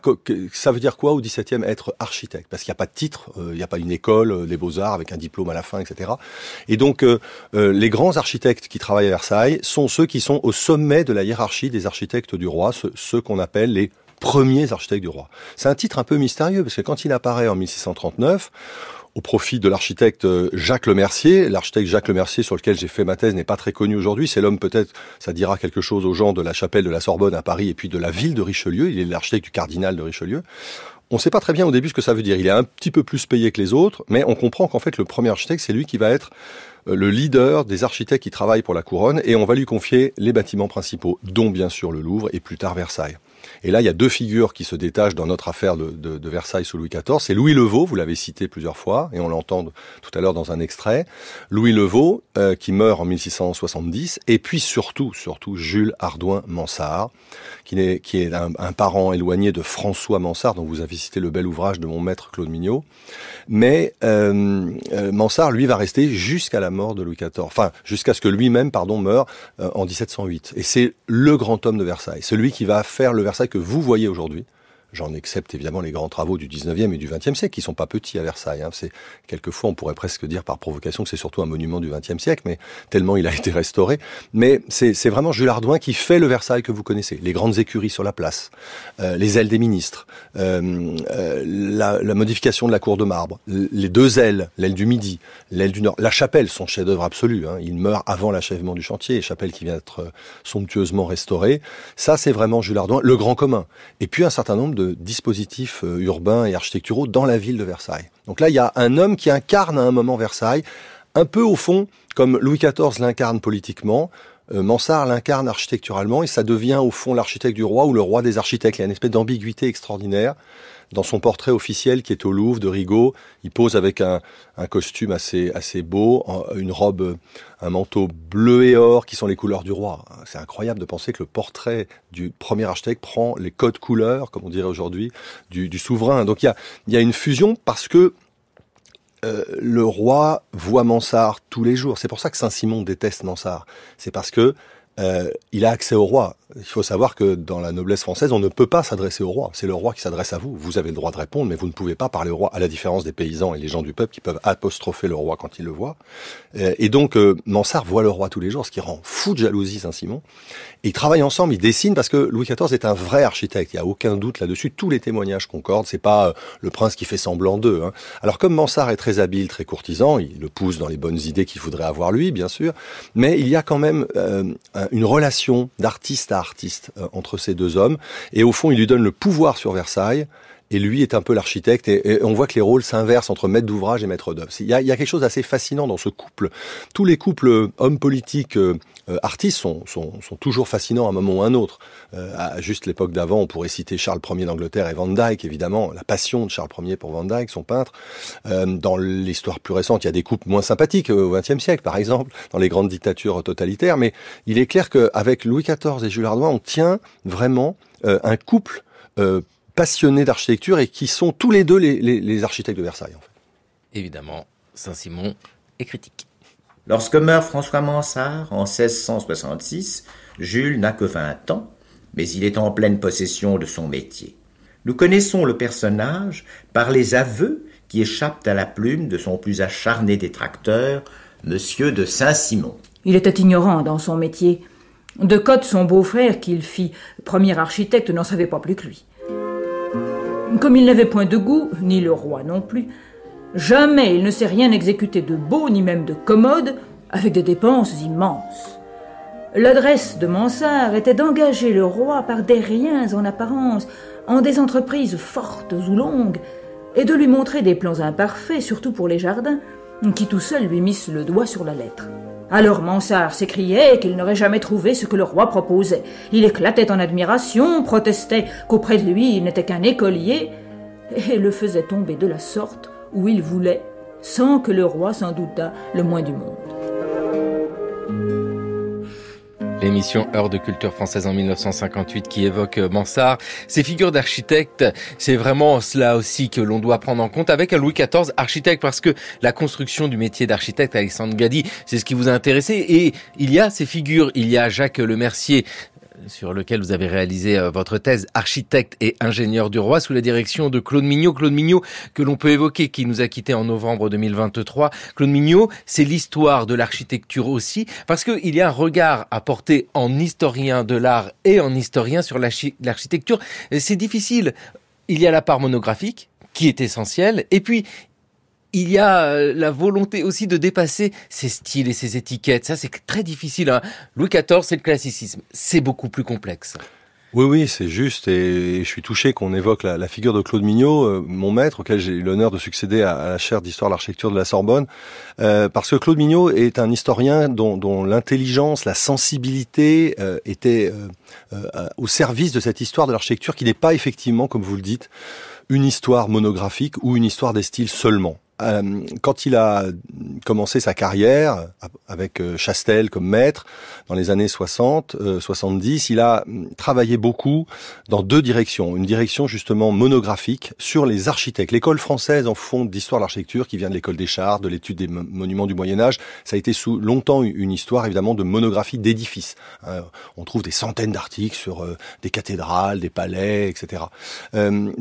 ça veut dire quoi au 17e être architecte Parce qu'il n'y a pas de titre, euh, il n'y a pas une école, euh, les beaux-arts avec un diplôme à la fin, etc. Et donc, euh, les grands architectes qui travaillent à Versailles sont ceux qui sont au sommet de la hiérarchie des architectes du roi, ceux, ceux qu'on appelle les premiers architectes du roi. C'est un titre un peu mystérieux, parce que quand il apparaît en 1639, au profit de l'architecte euh, Jacques Lemercier. L'architecte Jacques Lemercier, sur lequel j'ai fait ma thèse, n'est pas très connu aujourd'hui. C'est l'homme, peut-être, ça dira quelque chose aux gens de la chapelle de la Sorbonne à Paris et puis de la ville de Richelieu. Il est l'architecte du cardinal de Richelieu. On ne sait pas très bien au début ce que ça veut dire. Il est un petit peu plus payé que les autres, mais on comprend qu'en fait, le premier architecte, c'est lui qui va être euh, le leader des architectes qui travaillent pour la couronne et on va lui confier les bâtiments principaux, dont bien sûr le Louvre et plus tard Versailles. Et là, il y a deux figures qui se détachent dans notre affaire de, Versailles sous Louis XIV. C'est Louis Levaux, vous l'avez cité plusieurs fois, et on l'entend tout à l'heure dans un extrait. Louis Levaux, euh, qui meurt en 1670, et puis surtout, surtout Jules Hardouin Mansart, qui est, qui est un, parent éloigné de François Mansart, dont vous avez cité le bel ouvrage de mon maître Claude Mignot. Mais euh, euh, Mansart, lui, va rester jusqu'à la mort de Louis XIV, enfin, jusqu'à ce que lui-même, pardon, meure en 1708. Et c'est le grand homme de Versailles, celui qui va faire le ça que vous voyez aujourd'hui J'en accepte évidemment les grands travaux du 19e et du 20e siècle, qui sont pas petits à Versailles. Hein. C'est quelquefois, on pourrait presque dire par provocation que c'est surtout un monument du 20e siècle, mais tellement il a été restauré. Mais c'est vraiment Jules Ardouin qui fait le Versailles que vous connaissez. Les grandes écuries sur la place, euh, les ailes des ministres, euh, euh, la, modification de la cour de marbre, les deux ailes, l'aile du Midi, l'aile du Nord, la chapelle, son chef-d'œuvre absolu. Hein. Il meurt avant l'achèvement du chantier, chapelle qui vient être somptueusement restaurée. Ça, c'est vraiment Jules Ardouin, le grand commun. Et puis un certain nombre de dispositifs euh, urbains et architecturaux dans la ville de Versailles. Donc là, il y a un homme qui incarne à un moment Versailles, un peu au fond, comme Louis XIV l'incarne politiquement, euh, Mansart l'incarne architecturalement, et ça devient au fond l'architecte du roi ou le roi des architectes. Il y a une espèce d'ambiguïté extraordinaire. Dans son portrait officiel qui est au Louvre de Rigaud, il pose avec un, costume assez, assez beau, une robe, euh, un manteau bleu et or qui sont les couleurs du roi. C'est incroyable de penser que le portrait du premier architecte prend les codes couleurs, comme on dirait aujourd'hui, du, souverain. Donc il y a, une fusion parce que euh, le roi voit Mansart tous les jours. C'est pour ça que Saint-Simon déteste Mansart. C'est parce que euh, il a accès au roi. Il faut savoir que dans la noblesse française, on ne peut pas s'adresser au roi. C'est le roi qui s'adresse à vous. Vous avez le droit de répondre, mais vous ne pouvez pas parler au roi, à la différence des paysans et les gens du peuple qui peuvent apostropher le roi quand ils le voient. Euh, et donc, euh, Mansart voit le roi tous les jours, ce qui rend fou de jalousie Saint-Simon. ils travaillent ensemble, ils dessinent, parce que Louis XIV est un vrai architecte. Il n'y a aucun doute là-dessus. Tous les témoignages concordent. C'est pas le prince qui fait semblant d'eux. Hein. Alors, comme Mansart est très habile, très courtisan, il le pousse dans les bonnes idées qu'il voudrait avoir lui, bien sûr, mais il y a quand même une relation d'artiste à artiste euh, entre ces deux hommes. Et au fond, il lui donne le pouvoir sur Versailles et lui est un peu l'architecte, et, on voit que les rôles s'inversent entre maître d'ouvrage et maître d'œuvre. Il y a, quelque chose d'assez fascinant dans ce couple. Tous les couples euh, hommes politiques, euh, euh, artistes sont, sont, toujours fascinants à un moment ou à un autre. à juste l'époque d'avant, on pourrait citer Charles Ier d'Angleterre et Van Dyck, évidemment, la passion de Charles Ier pour Van Dyck, son peintre. dans l'histoire plus récente, il y a des couples moins sympathiques au XXe siècle, par exemple, dans les grandes dictatures totalitaires, mais il est clair qu'avec Louis XIV et Jules Hardouin, on tient vraiment un couple passionnés d'architecture et qui sont tous les deux les, architectes de Versailles. En Évidemment, Saint-Simon est critique. Lorsque meurt François Mansart en 1666, Jules n'a que 20 ans, mais il est en pleine possession de son métier. Nous connaissons le personnage par les aveux qui échappent à la plume de son plus acharné détracteur, Monsieur de Saint-Simon. Il était ignorant dans son métier. De Cotte, son beau-frère qu'il fit premier architecte, n'en savait pas plus que lui. Comme il n'avait point de goût, ni le roi non plus, jamais il ne s'est rien exécuté de beau ni même de commode, avec des dépenses immenses. L'adresse de Mansart était d'engager le roi par des riens en apparence, en des entreprises fortes ou longues, et de lui montrer des plans imparfaits, surtout pour les jardins, qui tout seuls lui missent le doigt sur la lettre. Alors Mansart s'écriait qu'il n'aurait jamais trouvé ce que le roi proposait. Il éclatait en admiration, protestait qu'auprès de lui il n'était qu'un écolier, et le faisait tomber de la sorte où il voulait, sans que le roi s'en doutât le moins du monde. l'émission Heure de culture française en 1958 qui évoque euh, Mansart, ces figures d'architectes, c'est vraiment cela aussi que l'on doit prendre en compte avec un Louis XIV architecte parce que la construction du métier d'architecte, Alexandre Gadi, c'est ce qui vous a intéressé et il y a ces figures, il y a Jacques Lemercier, sur lequel vous avez réalisé euh, votre thèse, architecte et ingénieur du roi, sous la direction de Claude Mignot. Claude Mignot, que l'on peut évoquer, qui nous a quittés en novembre 2023. Claude Mignot, c'est l'histoire de l'architecture aussi, parce qu'il y a un regard à porter en historien de l'art et en historien sur l'architecture. C'est difficile. Il y a la part monographique, qui est essentielle. Et puis, il y a euh, la volonté aussi de dépasser ces styles et ces étiquettes. Ça, c'est très difficile. Hein. Louis XIV, c'est le classicisme. C'est beaucoup plus complexe. Oui, oui, c'est juste, et je suis touché qu'on évoque la, figure de Claude Mignot, euh, mon maître, auquel j'ai eu l'honneur de succéder à, la chaire d'histoire de l'architecture de la Sorbonne, euh, parce que Claude Mignot est un historien dont, l'intelligence, la sensibilité étaient était au service de cette histoire de l'architecture qui n'est pas effectivement, comme vous le dites, une histoire monographique ou une histoire des styles seulement. Euh, quand il a commencé sa carrière avec euh, Chastel comme maître dans les années 60, 70, euh, il a travaillé beaucoup dans deux directions. Une direction justement monographique sur les architectes. L'école française en fond d'histoire de l'architecture qui vient de l'école des chars de l'étude des monuments du Moyen Âge. Ça a été sous longtemps une histoire évidemment de monographie d'édifices. Hein, on trouve des centaines d'articles sur des cathédrales, des palais, etc.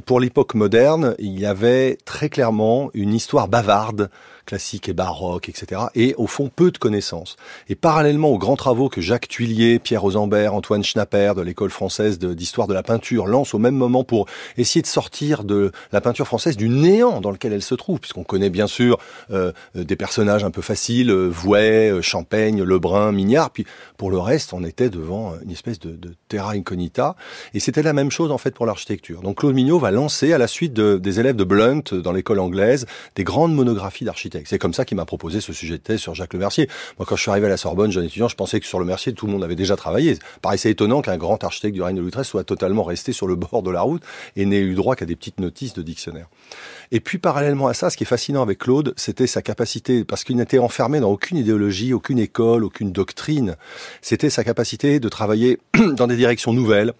pour l'époque moderne, il y avait très clairement une histoire bavarde classique et baroque, etc. Et au fond, peu de connaissances. Et parallèlement aux grands travaux que Jacques Tuilier, Pierre Rosenberg, Antoine Schnapper de l'école française d'histoire de, la peinture lancent au même moment pour essayer de sortir de la peinture française du néant dans lequel elle se trouve, puisqu'on connaît bien sûr euh, des personnages un peu faciles, euh, Vouet, euh, Champagne, Lebrun, Mignard, puis pour le reste, on était devant une espèce de, terra incognita, et c'était la même chose en fait pour l'architecture. Donc Claude Mignot va lancer, à la suite des élèves de Blunt dans l'école anglaise, des grandes monographies d'architecture c'est comme ça qu'il m'a proposé ce sujet de thèse sur Jacques Le Mercier. Moi, quand je suis arrivé à la Sorbonne, jeune étudiant, je pensais que sur Le Mercier, tout le monde avait déjà travaillé. Il paraissait étonnant qu'un grand architecte du règne de Louis XIII soit totalement resté sur le bord de la route et n'ait eu droit qu'à des petites notices de dictionnaire. Et puis, parallèlement à ça, ce qui est fascinant avec Claude, c'était sa capacité, parce qu'il n'était enfermé dans aucune idéologie, aucune école, aucune doctrine. C'était sa capacité de travailler dans des directions nouvelles,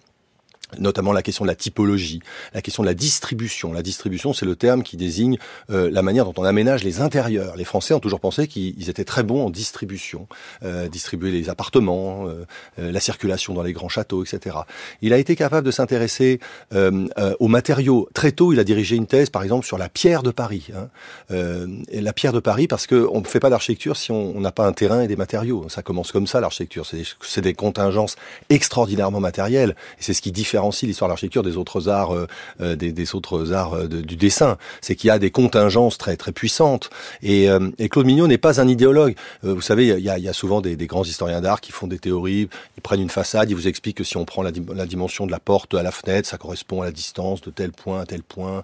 notamment la question de la typologie, la question de la distribution. La distribution, c'est le terme qui désigne euh, la manière dont on aménage les intérieurs. Les Français ont toujours pensé qu'ils étaient très bons en distribution, euh, distribuer les appartements, euh, la circulation dans les grands châteaux, etc. Il a été capable de s'intéresser aux matériaux. Très tôt, il a dirigé une thèse, par exemple, sur la pierre de Paris. Hein. Et la pierre de Paris, parce qu'on ne fait pas d'architecture si on n'a pas un terrain et des matériaux. Ça commence comme ça, l'architecture. C'est des, contingences extraordinairement matérielles. Et c'est ce qui diffère l'histoire de l'architecture des autres arts, euh, euh, des, autres arts euh, du dessin. C'est qu'il y a des contingences très très puissantes. Et, Claude Mignot n'est pas un idéologue. vous savez, il y a, souvent des, grands historiens d'art qui font des théories, ils prennent une façade, ils vous expliquent que si on prend la, dimension de la porte à la fenêtre, ça correspond à la distance de tel point à tel point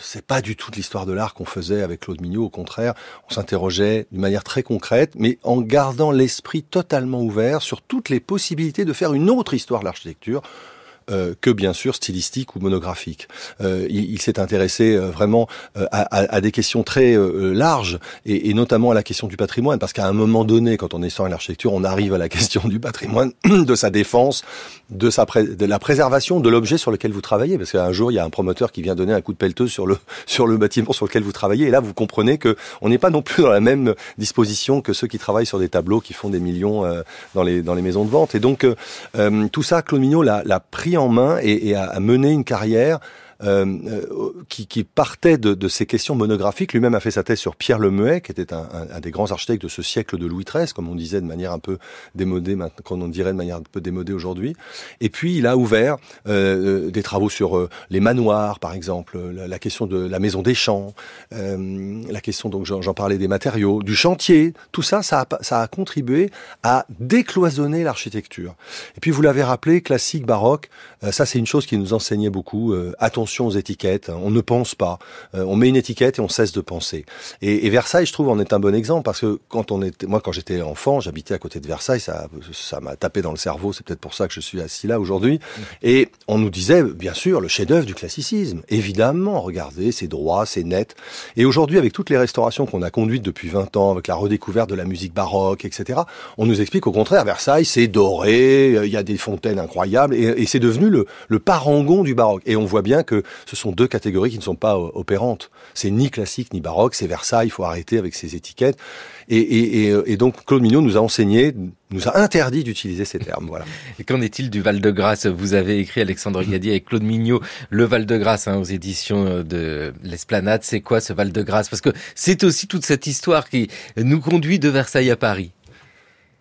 c'est pas du tout de l'histoire de l'art qu'on faisait avec Claude Mignot. Au contraire, on s'interrogeait d'une manière très concrète, mais en gardant l'esprit totalement ouvert sur toutes les possibilités de faire une autre histoire de l'architecture euh, que bien sûr stylistique ou monographique. Euh, il, s'est intéressé euh, vraiment euh, à, à, à, des questions très larges et, et, notamment à la question du patrimoine parce qu'à un moment donné, quand on est sur l'architecture, on arrive à la question du patrimoine, de sa défense, de, sa de la préservation de l'objet sur lequel vous travaillez. Parce qu'un jour, il y a un promoteur qui vient donner un coup de pelleteuse sur le sur le bâtiment sur lequel vous travaillez et là, vous comprenez que on n'est pas non plus dans la même disposition que ceux qui travaillent sur des tableaux qui font des millions dans les dans les maisons de vente. Et donc tout ça, Claude Mignot l'a pris en main et, à, mener une carrière euh, euh, qui, qui, partait de, de, ces questions monographiques. Lui-même a fait sa thèse sur Pierre Lemuet, qui était un, un, un, des grands architectes de ce siècle de Louis XIII, comme on disait de manière un peu démodée, quand on dirait de manière un peu démodée aujourd'hui. Et puis il a ouvert euh, des travaux sur les manoirs, par exemple, la, question de la maison des champs, la question donc j'en parlais des matériaux, du chantier, tout ça, ça a, ça a contribué à décloisonner l'architecture. Et puis vous l'avez rappelé, classique, baroque, ça c'est une chose qui nous enseignait beaucoup. ton aux étiquettes, hein. on ne pense pas, euh, on met une étiquette et on cesse de penser. Et, Versailles, je trouve, en est un bon exemple parce que quand on était, moi, quand j'étais enfant, j'habitais à côté de Versailles, ça, ça m'a tapé dans le cerveau. C'est peut-être pour ça que je suis assis là aujourd'hui. Mmh. Et on nous disait, bien sûr, le chef-d'œuvre du classicisme. Évidemment, regardez, c'est droit, c'est net. Et aujourd'hui, avec toutes les restaurations qu'on a conduites depuis 20 ans, avec la redécouverte de la musique baroque, etc., on nous explique au contraire, Versailles, c'est doré, il y a des fontaines incroyables, et, c'est devenu le, le parangon du baroque. Et on voit bien que ce sont deux catégories qui ne sont pas euh, opérantes. C'est ni classique ni baroque, c'est Versailles, il faut arrêter avec ces étiquettes. Et, euh, donc Claude Mignot nous a enseigné, nous a interdit d'utiliser ces termes. Voilà. Et qu'en est-il du Val-de-Grâce Vous avez écrit Alexandre Gadier avec Claude Mignot, le Val-de-Grâce hein, aux éditions euh, de l'Esplanade. C'est quoi ce Val-de-Grâce Parce que c'est aussi toute cette histoire qui nous conduit de Versailles à Paris.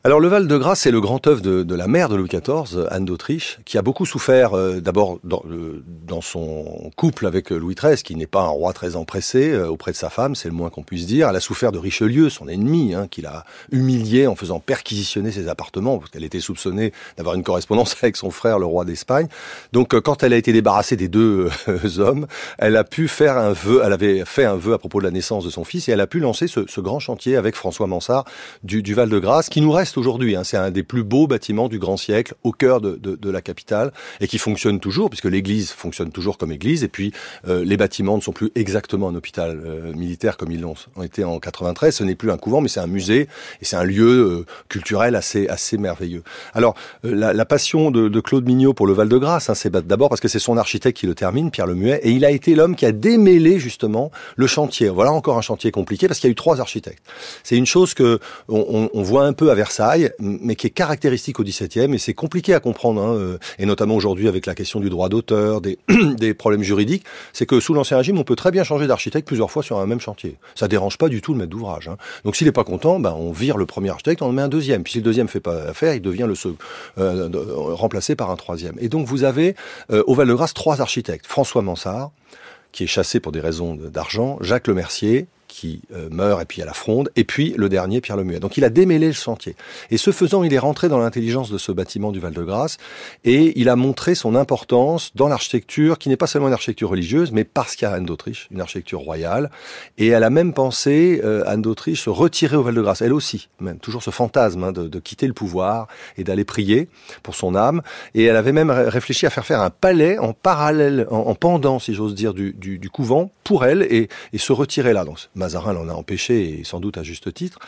Alors le Val-de-Grâce, c'est le grand œuvre de, la mère de Louis XIV, Anne d'Autriche, qui a beaucoup souffert euh, d'abord dans, euh, dans, son couple avec euh, Louis XIII, qui n'est pas un roi très empressé auprès de sa femme, c'est le moins qu'on puisse dire. Elle a souffert de Richelieu, son ennemi, hein, qu'il a humilié en faisant perquisitionner ses appartements, parce qu'elle était soupçonnée d'avoir une correspondance avec son frère, le roi d'Espagne. Donc quand elle a été débarrassée des deux hommes, elle a pu faire un vœu, elle avait fait un vœu à propos de la naissance de son fils, et elle a pu lancer ce, grand chantier avec François Mansart du, du Val-de-Grâce, qui nous reste aujourd'hui. Hein. C'est un des plus beaux bâtiments du grand siècle, au cœur de, la capitale, et qui fonctionne toujours, puisque l'église fonctionne toujours comme église, et puis euh, les bâtiments ne sont plus exactement un hôpital euh, militaire comme ils l'ont été en 93. Ce n'est plus un couvent, mais c'est un musée, et c'est un lieu euh, culturel assez, assez merveilleux. Alors, la, passion de, de, Claude Mignot pour le Val-de-Grâce, hein, c'est d'abord parce que c'est son architecte qui le termine, Pierre Lemuet, et il a été l'homme qui a démêlé justement le chantier. Voilà encore un chantier compliqué, parce qu'il y a eu trois architectes. C'est une chose que on, voit un peu à Versailles, mais qui est caractéristique au XVIIe, et c'est compliqué à comprendre, hein, euh, et notamment aujourd'hui avec la question du droit d'auteur, des, problèmes juridiques, c'est que sous l'Ancien Régime, on peut très bien changer d'architecte plusieurs fois sur un même chantier. Ça dérange pas du tout le maître d'ouvrage. Hein. Donc s'il n'est pas content, ben, on vire le premier architecte, on en met un deuxième. Puis si le deuxième fait pas affaire, il devient le euh, euh, remplacé par un troisième. Et donc vous avez au Val-de-Grâce trois architectes. François Mansart, qui est chassé pour des raisons d'argent, Jacques Le Mercier qui euh, meurt et puis à la fronde, et puis le dernier, Pierre Lemuet. Donc il a démêlé le chantier. Et ce faisant, il est rentré dans l'intelligence de ce bâtiment du Val-de-Grâce et il a montré son importance dans l'architecture, qui n'est pas seulement une architecture religieuse, mais parce qu'il y a Anne d'Autriche, une architecture royale. Et elle a même pensé, euh, Anne d'Autriche, se retirer au Val-de-Grâce, elle aussi, même toujours ce fantasme hein, de, quitter le pouvoir et d'aller prier pour son âme. Et elle avait même réfléchi à faire faire un palais en parallèle, en, pendant, si j'ose dire, du, du, couvent pour elle et, et se retirer là. Donc, Mazarin l'en a empêché, et sans doute à juste titre.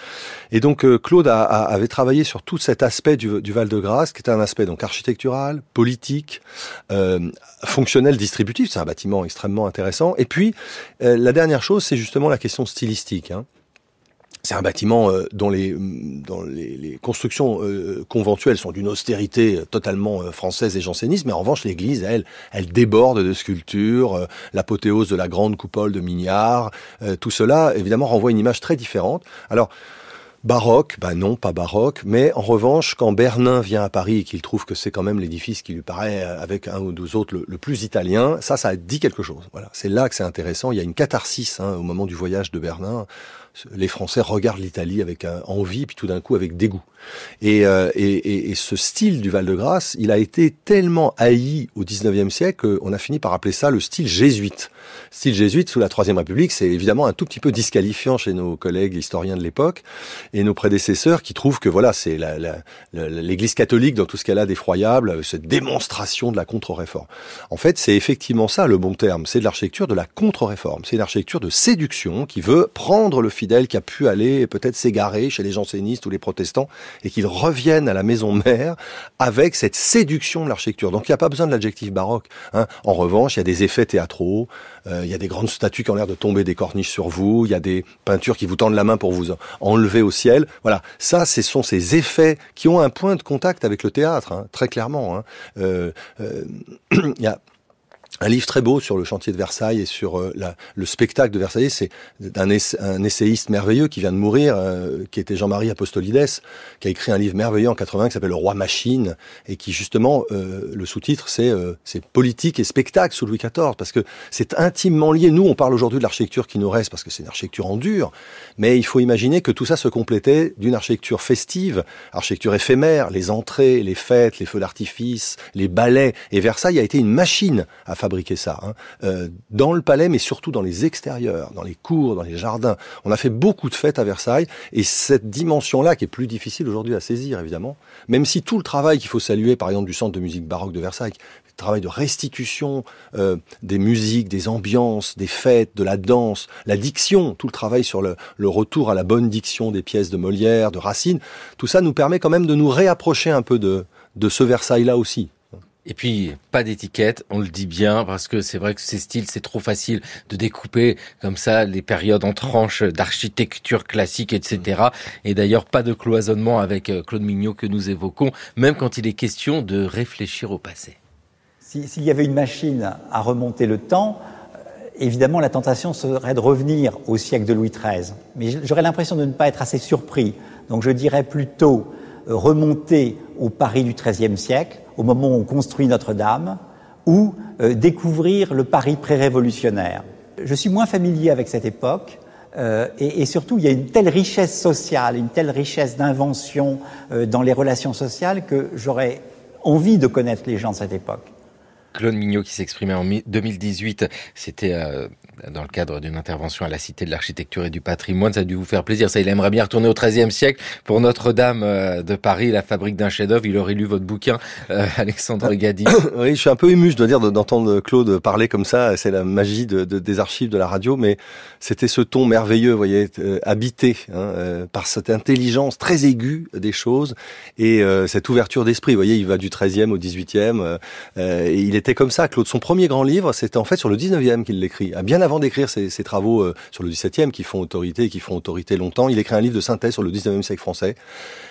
Et donc euh, Claude avait travaillé sur tout cet aspect du, Val-de-Grâce, qui était un aspect donc architectural, politique, euh, fonctionnel, distributif. C'est un bâtiment extrêmement intéressant. Et puis, euh, la dernière chose, c'est justement la question stylistique. Hein. C'est un bâtiment euh, mm, dont les, les, constructions euh, conventuelles sont d'une austérité euh, totalement française et janséniste, mais en revanche l'église, elle, elle déborde de sculptures, l'apothéose de la grande coupole de Mignard, tout cela évidemment renvoie une image très différente. Alors, Baroque, bah non, pas baroque, mais en revanche, quand Bernin vient à Paris et qu'il trouve que c'est quand même l'édifice qui lui paraît, avec un ou deux autres, le, plus italien, ça, ça dit quelque chose. Voilà, c'est là que c'est intéressant. Il y a une catharsis hein, au moment du voyage de Bernin les Français regardent l'Italie avec euh, envie, puis tout d'un coup avec dégoût. Euh, et, et, ce style du Val-de-Grâce, il a été tellement haï au 19 siècle qu'on a fini par appeler ça le style jésuite style jésuite sous la Troisième République, c'est évidemment un tout petit peu disqualifiant chez nos collègues historiens de l'époque et nos prédécesseurs qui trouvent que voilà, c'est l'Église catholique dans tout ce qu'elle a d'effroyable, cette démonstration de la contre-réforme. En fait, c'est effectivement ça le bon terme, c'est de l'architecture de la contre-réforme, c'est une architecture de séduction qui veut prendre le fidèle qui a pu aller peut-être s'égarer chez les jansénistes ou les protestants et qu'il revienne à la maison mère avec cette séduction de l'architecture. Donc il n'y a pas besoin de l'adjectif baroque. Hein. En revanche, il y a des effets théâtraux, euh, il y a des grandes statues qui ont l'air de tomber des corniches sur vous, il y a des peintures qui vous tendent la main pour vous enlever au ciel. Voilà, ça, ce sont ces effets qui ont un point de contact avec le théâtre, hein, très clairement. Hein. Euh, euh, il y a un livre très beau sur le chantier de Versailles et sur euh, le spectacle de Versailles. C'est d'un un, essayiste merveilleux qui vient de mourir, euh, qui était Jean-Marie Apostolides, qui a écrit un livre merveilleux en 80 qui s'appelle Le Roi Machine et qui justement, euh, le sous-titre, c'est politique et spectacle sous Louis XIV parce que c'est intimement lié. Nous, on parle aujourd'hui de l'architecture qui nous reste parce que c'est une architecture en dur, mais il faut imaginer que tout ça se complétait d'une architecture festive, architecture éphémère, les entrées, les fêtes, les feux d'artifice, les ballets. Et Versailles a été une machine à fabriquer ça, hein. euh, dans le palais, mais surtout dans les extérieurs, dans les cours, dans les jardins. On a fait beaucoup de fêtes à Versailles, et cette dimension-là, qui est plus difficile aujourd'hui à saisir, évidemment, même si tout le travail qu'il faut saluer, par exemple, du Centre de musique baroque de Versailles, le travail de restitution euh, des musiques, des ambiances, des fêtes, de la danse, la diction, tout le travail sur le, retour à la bonne diction des pièces de Molière, de Racine, tout ça nous permet quand même de nous réapprocher un peu de ce Versailles-là aussi. Et puis, pas d'étiquette, on le dit bien, parce que c'est vrai que ces styles, c'est trop facile de découper comme ça les périodes en tranches d'architecture classique, etc. Et d'ailleurs, pas de cloisonnement avec euh, Claude Mignot que nous évoquons, même quand il est question de réfléchir au passé. S'il y avait une machine à remonter le temps, euh, évidemment, la tentation serait de revenir au siècle de Louis XIII. Mais j'aurais l'impression de ne pas être assez surpris. Donc je dirais plutôt remonter au Paris du XIIIe siècle, au moment où on construit Notre-Dame, ou euh, découvrir le Paris pré-révolutionnaire. Je suis moins familier avec cette époque. Euh, et, surtout, il y a une telle richesse sociale, une telle richesse d'invention euh, dans les relations sociales que j'aurais envie de connaître les gens de cette époque. Claude Mignot qui s'exprimait en 2018, c'était dans le cadre d'une intervention à la Cité de l'Architecture et du Patrimoine. Ça a dû vous faire plaisir. Ça, il aimerait bien retourner au XIIIe siècle pour Notre-Dame euh, de Paris, la fabrique d'un chef-d'œuvre. Il aurait lu votre bouquin, euh, Alexandre ah. Gadi. oui, je suis un peu ému, je dois dire, d'entendre Claude parler comme ça. C'est la magie de, des archives de la radio, mais c'était ce ton merveilleux, vous voyez, euh, habité hein, par cette intelligence très aiguë des choses et cette ouverture d'esprit. Vous voyez, il va du XIIIe au XVIIIe. et il était comme ça, Claude. Son premier grand livre, c'était en fait sur le XIXe qu'il l'écrit. À bien avant d'écrire ses, travaux euh, sur le 17e, qui font autorité, et qui font autorité longtemps, il écrit un livre de synthèse sur le 19e siècle français,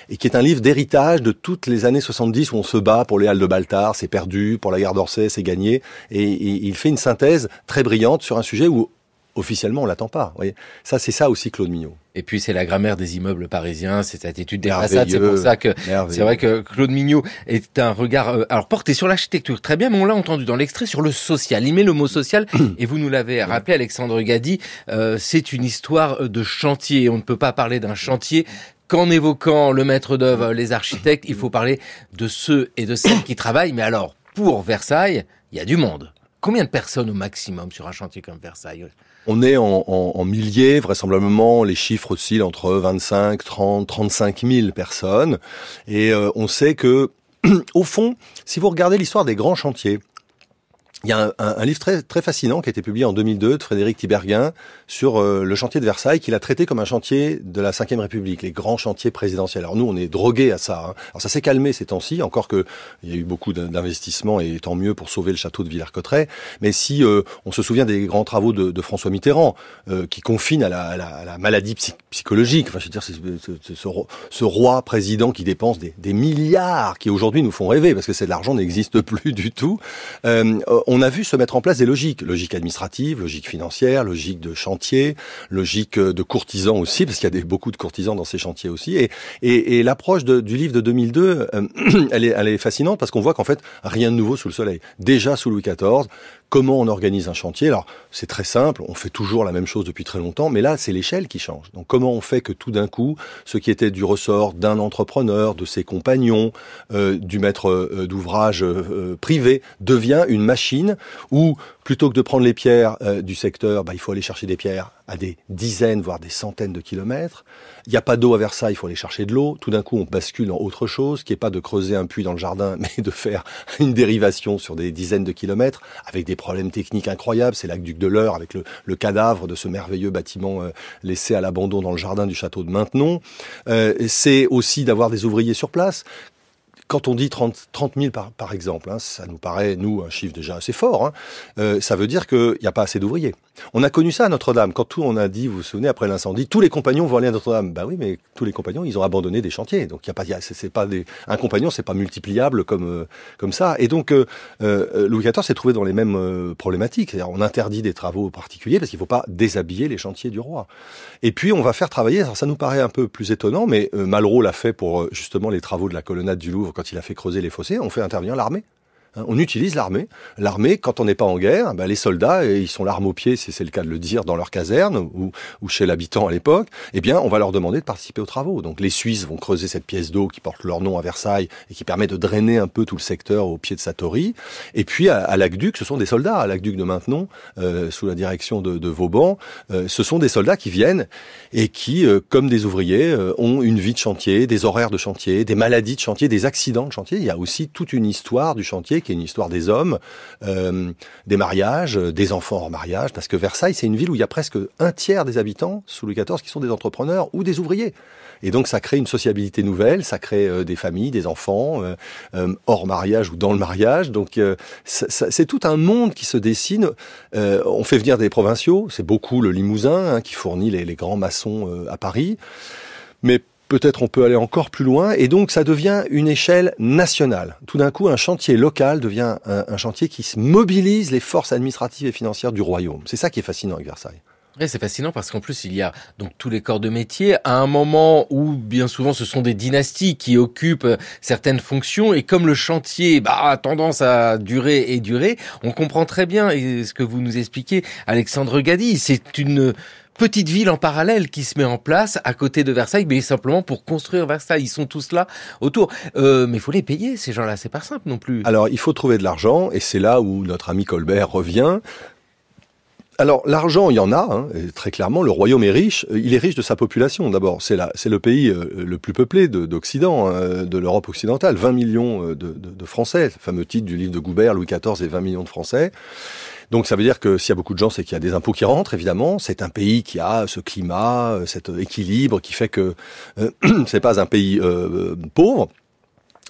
et qui est un livre d'héritage de toutes les années 70 où on se bat pour les Halles de Baltar c'est perdu, pour la guerre d'Orsay, c'est gagné, et il fait une synthèse très brillante sur un sujet où officiellement, on l'attend pas. voyez ça, c'est ça aussi Claude Mignot. Et puis c'est la grammaire des immeubles parisiens, c'est cette attitude des façades. C'est pour ça que c'est vrai que Claude Mignot est un regard euh, alors porté sur l'architecture très bien, mais on l'a entendu dans l'extrait sur le social. Il met le mot social et vous nous l'avez rappelé, Alexandre Gadi. Euh, c'est une histoire euh, de chantier. On ne peut pas parler d'un chantier qu'en évoquant le maître d'œuvre, les architectes. Il faut parler de ceux et de celles qui travaillent. Mais alors pour Versailles, il y a du monde. Combien de personnes au maximum sur un chantier comme Versailles on est en, milliers, vraisemblablement, les chiffres oscillent entre 25, 30, 35 000 personnes. Et euh, on sait que, au fond, si vous regardez l'histoire des grands chantiers, il y a un, un, livre très, très, fascinant qui a été publié en 2002 de Frédéric Tiberguin sur euh, le chantier de Versailles qu'il a traité comme un chantier de la Ve République, les grands chantiers présidentiels. Alors nous, on est drogués à ça. Hein. Alors ça s'est calmé ces temps-ci, encore que il y a eu beaucoup d'investissements et tant mieux pour sauver le château de Villers-Cotterêts. Mais si euh, on se souvient des grands travaux de, de François Mitterrand euh, qui confine à la, à la, maladie psychologique, enfin je veux dire, c'est ce, ce, roi président qui dépense des, des milliards qui aujourd'hui nous font rêver parce que de l'argent n'existe plus du tout. On on a vu se mettre en place des logiques, logiques administratives, logiques financières, logiques de chantier, logiques euh, de courtisans aussi, parce qu'il y a beaucoup de courtisans dans ces chantiers aussi. Et, l'approche du livre de 2002, euh, elle, est, elle est fascinante parce qu'on voit qu'en fait, rien de nouveau sous le soleil. Déjà sous Louis XIV, comment on organise un chantier Alors, c'est très simple, on fait toujours la même chose depuis très longtemps, mais là, c'est l'échelle qui change. Donc comment on fait que tout d'un coup, ce qui était du ressort d'un entrepreneur, de ses compagnons, euh, du maître euh, d'ouvrage euh, privé, devient une machine où, plutôt que de prendre les pierres du secteur, bah, il faut aller chercher des pierres à des dizaines, voire des centaines de kilomètres. Il n'y a pas d'eau à Versailles, il faut aller chercher de l'eau. Tout d'un coup, on bascule en autre chose, qui n'est pas de creuser un puits dans le jardin, mais de faire une dérivation sur des dizaines de kilomètres, avec des problèmes techniques incroyables. C'est de l'heure avec le, cadavre de ce merveilleux bâtiment euh, laissé à l'abandon dans le jardin du château de Maintenon. Euh, c'est aussi d'avoir des ouvriers sur place quand on dit 30, trente 000 par, par exemple, hein, ça nous paraît, nous, un chiffre déjà assez fort, hein, euh, ça veut dire qu'il n'y a pas assez d'ouvriers. On a connu ça à Notre-Dame. Quand tout, on a dit, vous vous souvenez, après l'incendie, tous les compagnons vont aller à Notre-Dame. Ben oui, mais tous les compagnons, ils ont abandonné des chantiers. Donc, y a pas, c'est, pas des, un compagnon, c'est pas multipliable comme, euh, comme ça. Et donc, euh, Louis XIV s'est trouvé dans les mêmes problématiques. on interdit des travaux particuliers parce qu'il ne faut pas déshabiller les chantiers du roi. Et puis, on va faire travailler, ça nous paraît un peu plus étonnant, mais Malraux l'a fait pour justement les travaux de la colonnade du Louvre quand il a fait creuser les fossés, on fait intervenir l'armée. Euh, on utilise l'armée. L'armée, quand on n'est pas en guerre, bah, les soldats, ils sont l'arme au pied, si c'est le cas de le dire, dans leur caserne ou, ou chez l'habitant à l'époque, eh bien, on va leur demander de participer aux travaux. Donc les Suisses vont creuser cette pièce d'eau qui porte leur nom à Versailles et qui permet de drainer un peu tout le secteur au pied de Satory. Et puis à, à l'Aqueduc, ce sont des soldats. À l'Aqueduc de Maintenon, euh, sous la direction de, Vauban, euh, ce sont des soldats qui viennent et qui, comme des ouvriers, ont une vie de chantier, des horaires de chantier, des maladies de chantier, des accidents de chantier. Il y a aussi toute une histoire du chantier qui une histoire des hommes, euh, des mariages, euh, des enfants hors mariage, parce que Versailles, c'est une ville où il y a presque un tiers des habitants sous Louis XIV qui sont des entrepreneurs ou des ouvriers. Et donc ça crée une sociabilité nouvelle, ça crée euh, des familles, des enfants, hors mariage ou dans le mariage. Donc c'est tout un monde qui se dessine. on fait venir des provinciaux, c'est beaucoup le Limousin hein, qui fournit les, les grands maçons à Paris. Mais peut-être on peut aller encore plus loin, et donc ça devient une échelle nationale. Tout d'un coup, un chantier local devient un, chantier qui mobilise les forces administratives et financières du royaume. C'est ça qui est fascinant avec Versailles. Oui, c'est fascinant parce qu'en plus il y a donc tous les corps de métier à un moment où bien souvent ce sont des dynasties qui occupent euh, certaines fonctions et comme le chantier bah, a tendance à durer et durer, on comprend très bien ce que vous nous expliquez Alexandre Gadi, c'est une petite ville en parallèle qui se met en place à côté de Versailles, mais simplement pour construire Versailles. Ils sont tous là autour. Euh, mais il faut les payer, ces gens-là. C'est pas simple non plus. Alors, il faut trouver de l'argent, et c'est là où notre ami Colbert revient. Alors l'argent, il y en a, hein, très clairement. Le royaume est riche. Euh, il est riche de sa population d'abord. C'est c'est le pays euh, le plus peuplé d'Occident, hein, de, l'Europe occidentale. 20 millions de, Français, fameux titre du livre de Goubert, Louis XIV et 20 millions de Français. Donc ça veut dire que s'il y a beaucoup de gens, c'est qu'il y a des impôts qui rentrent, évidemment. C'est un pays qui a ce climat, euh, cet euh, équilibre qui fait que euh, ce c'est pas un pays pauvre.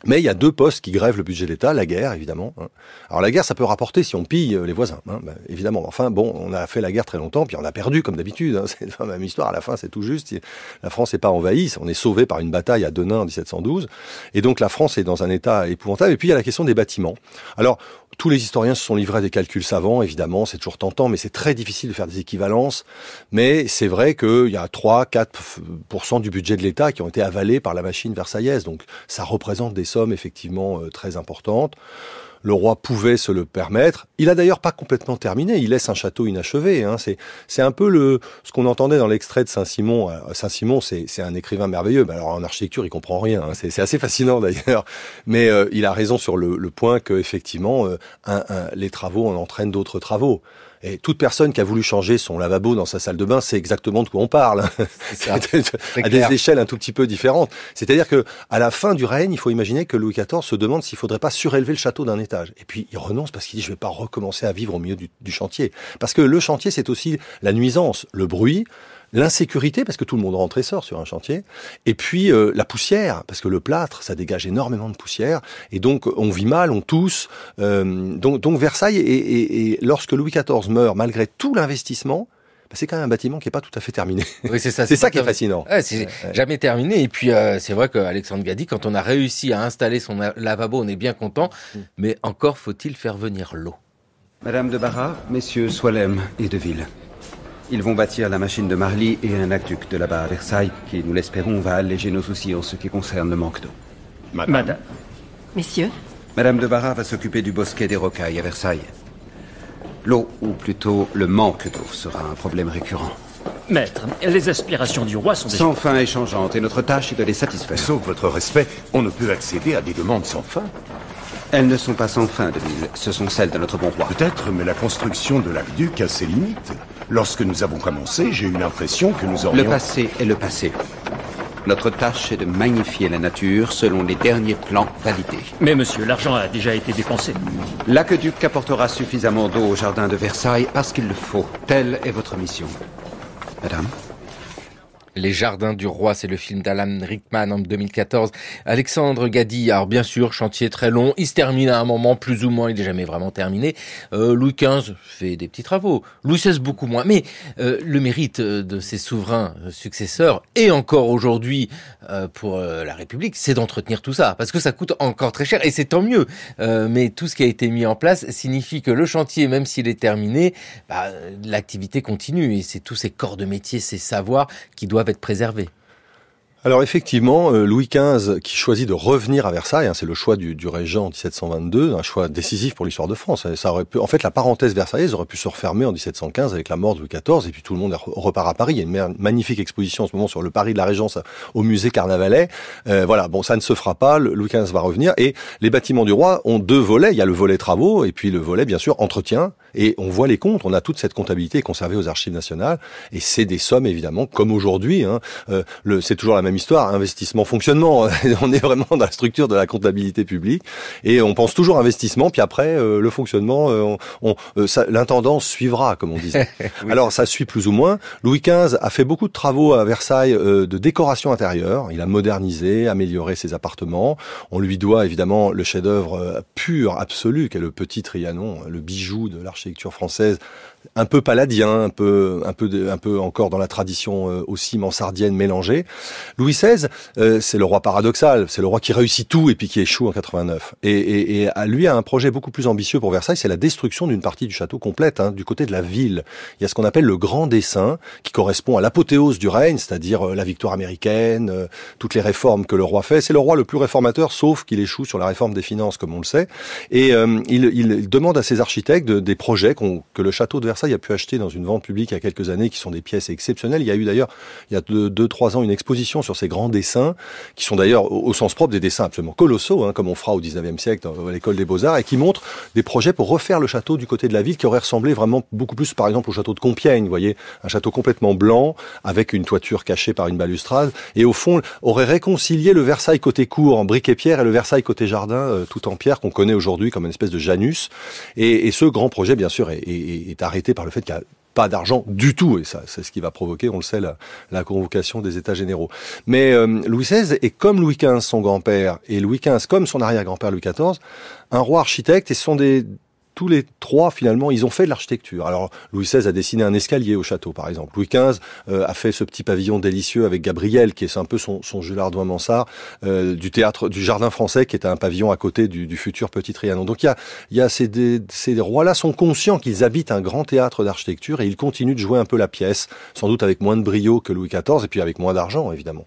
Mais il y a deux postes qui grèvent le budget de l'État, la guerre, évidemment. Hein. Alors la guerre, ça peut rapporter si on pille euh, les voisins, hein. ben, évidemment. Enfin, bon, on a fait la guerre très longtemps, puis on a perdu, comme d'habitude. Hein. C'est la même histoire, à la fin, c'est tout juste. La France n'est pas envahie, on est sauvé par une bataille à Denain en 1712. Et donc la France est dans un état épouvantable. Et puis il y a la question des bâtiments. Alors, tous les historiens se sont livrés à des calculs savants, évidemment, c'est toujours tentant, mais c'est très difficile de faire des équivalences. Mais c'est vrai qu'il y a 3-4% du budget de l'État qui ont été avalés par la machine versaillaise. Donc ça représente des somme effectivement euh, très importante. Le roi pouvait se le permettre. Il a d'ailleurs pas complètement terminé. Il laisse un château inachevé. Hein. C'est un peu le ce qu'on entendait dans l'extrait de Saint-Simon. Euh, Saint-Simon, c'est un écrivain merveilleux. alors en architecture, il comprend rien. Hein. C'est assez fascinant d'ailleurs. Mais euh, il a raison sur le, point que effectivement, les travaux en entraînent d'autres travaux. Et toute personne qui a voulu changer son lavabo dans sa salle de bain, c'est exactement de quoi on parle. à des échelles un tout petit peu différentes. C'est-à-dire que à la fin du règne, il faut imaginer que Louis XIV se demande s'il faudrait pas surélever le château d'un étage. Et puis il renonce parce qu'il dit je vais pas recommencer à vivre au milieu du chantier. Parce que le chantier, c'est aussi la nuisance, le bruit, l'insécurité, parce que tout le monde rentre et sort sur un chantier, et puis euh, la poussière, parce que le plâtre, ça dégage énormément de poussière, et donc on vit mal, on tousse. Euh, donc, Versailles, et, lorsque Louis XIV meurt, malgré tout l'investissement, bah, c'est quand même un bâtiment qui n'est pas tout à fait terminé. c'est ça. C'est ça qui est fascinant. c'est jamais terminé. Et puis, euh, c'est vrai qu'Alexandre Gadi, quand on a réussi à installer son lavabo, on est bien content. Mm. Mais encore faut-il faire venir l'eau. Madame de Barra, messieurs Soilem et Deville. Ils vont bâtir la machine de Marly et un aqueduc de là-bas à Versailles qui, nous l'espérons, va alléger nos soucis en ce qui concerne le manque d'eau. Madame. Madame. Messieurs. Madame de Barra va s'occuper du bosquet des rocailles à Versailles. L'eau, ou plutôt le manque d'eau, sera un problème récurrent. Maître, les aspirations du roi sont sans fin et changeantes, et notre tâche est de les satisfaire. Sauf votre respect, on ne peut accéder à des demandes sans fin. Elles ne sont pas sans fin, Deville. Ce sont celles de notre bon roi. Peut-être, mais la construction de l'aqueduc a ses limites. Lorsque nous avons commencé, j'ai eu l'impression que nous aurions... Le passé est le passé. Notre tâche est de magnifier la nature selon les derniers plans validés. Mais monsieur, l'argent a déjà été dépensé. L'aqueduc apportera suffisamment d'eau au jardin de Versailles parce qu'il le faut. Telle est votre mission. Madame les Jardins du Roi, c'est le film d'Alan Rickman en 2014. Alexandre Gadi, alors bien sûr, chantier très long, il se termine à un moment, plus ou moins, il n'est jamais vraiment terminé. Euh, Louis XV fait des petits travaux, Louis XVI beaucoup moins, mais euh, le mérite euh, de ses souverains successeurs, et encore aujourd'hui pour la République, c'est d'entretenir tout ça, parce que ça coûte encore très cher, et c'est tant mieux. mais tout ce qui a été mis en place signifie que le chantier, même s'il est terminé, bah, l'activité continue, et c'est tous ces corps de métier, ces savoirs qui doivent être préservé. Alors effectivement, euh, Louis XV, qui choisit de revenir à Versailles, hein, c'est le choix du, régent en 1722, un choix décisif pour l'histoire de France. en fait, la parenthèse versaillaise aurait pu se refermer en 1715 avec la mort de Louis XIV, et puis tout le monde repart à Paris. Il y a une magnifique exposition en ce moment sur le Paris de la Régence au musée Carnavalet. Euh, voilà, bon, ça ne se fera pas, Louis XV va revenir, et les bâtiments du roi ont deux volets. Il y a le volet travaux, et puis le volet, bien sûr, entretien, et on voit les comptes, on a toute cette comptabilité conservée aux archives nationales, et c'est des sommes évidemment, comme aujourd'hui, hein, euh, c'est toujours la même histoire, investissement, fonctionnement, on est vraiment dans la structure de la comptabilité publique, et on pense toujours investissement, puis après euh, le fonctionnement, euh, on, on l'intendance suivra, comme on disait. Alors ça suit plus ou moins. Louis XV a fait beaucoup de travaux à Versailles de décoration intérieure, il a modernisé, amélioré ses appartements, on lui doit évidemment le chef-d'œuvre pur, absolu, qu'est le petit Trianon, le bijou de l'architecture l'architecture française un peu paladien, un peu, un peu, un peu encore dans la tradition euh, aussi mansardienne mélangée. Louis XVI, euh, c'est le roi paradoxal, c'est le roi qui réussit tout et puis qui échoue en 89. Et, à lui a un projet beaucoup plus ambitieux pour Versailles, c'est la destruction d'une partie du château complète, hein, du côté de la ville. Il y a ce qu'on appelle le grand dessin, qui correspond à l'apothéose du règne, c'est-à-dire euh, la victoire américaine, toutes les réformes que le roi fait. C'est le roi le plus réformateur, sauf qu'il échoue sur la réforme des finances, comme on le sait. Et il, demande à ses architectes des projets que le château de Versailles a pu acheter dans une vente publique il y a quelques années, qui sont des pièces exceptionnelles. Il y a eu d'ailleurs, il y a 2-3 ans, une exposition sur ces grands dessins, qui sont d'ailleurs au, sens propre des dessins absolument colossaux, hein, comme on fera au 19e siècle à l'école des beaux-arts, et qui montrent des projets pour refaire le château du côté de la ville, qui aurait ressemblé vraiment beaucoup plus, par exemple, au château de Compiègne, vous voyez, un château complètement blanc, avec une toiture cachée par une balustrade, et au fond, aurait réconcilié le Versailles côté cour en briques et pierre et le Versailles côté jardin euh, tout en pierre qu'on connaît aujourd'hui comme une espèce de Janus. Et, ce grand projet, bien sûr, est arrêté par le fait qu'il n'y a pas d'argent du tout, et ça, c'est ce qui va provoquer, on le sait, la, convocation des États généraux. Mais euh, Louis XVI est comme Louis XV, son grand-père, et Louis XV comme son arrière-grand-père Louis XIV, un roi architecte, et ce sont des, tous les trois, finalement, ils ont fait de l'architecture. Alors, Louis XVI a dessiné un escalier au château, par exemple. Louis XV euh, a fait ce petit pavillon délicieux avec Gabriel, qui est un peu son, son Julardois Mansart, euh, du théâtre du Jardin français, qui est un pavillon à côté du, futur Petit Trianon. Donc, il y a, y a ces, ces rois-là sont conscients qu'ils habitent un grand théâtre d'architecture et ils continuent de jouer un peu la pièce, sans doute avec moins de brio que Louis XIV et puis avec moins d'argent, évidemment.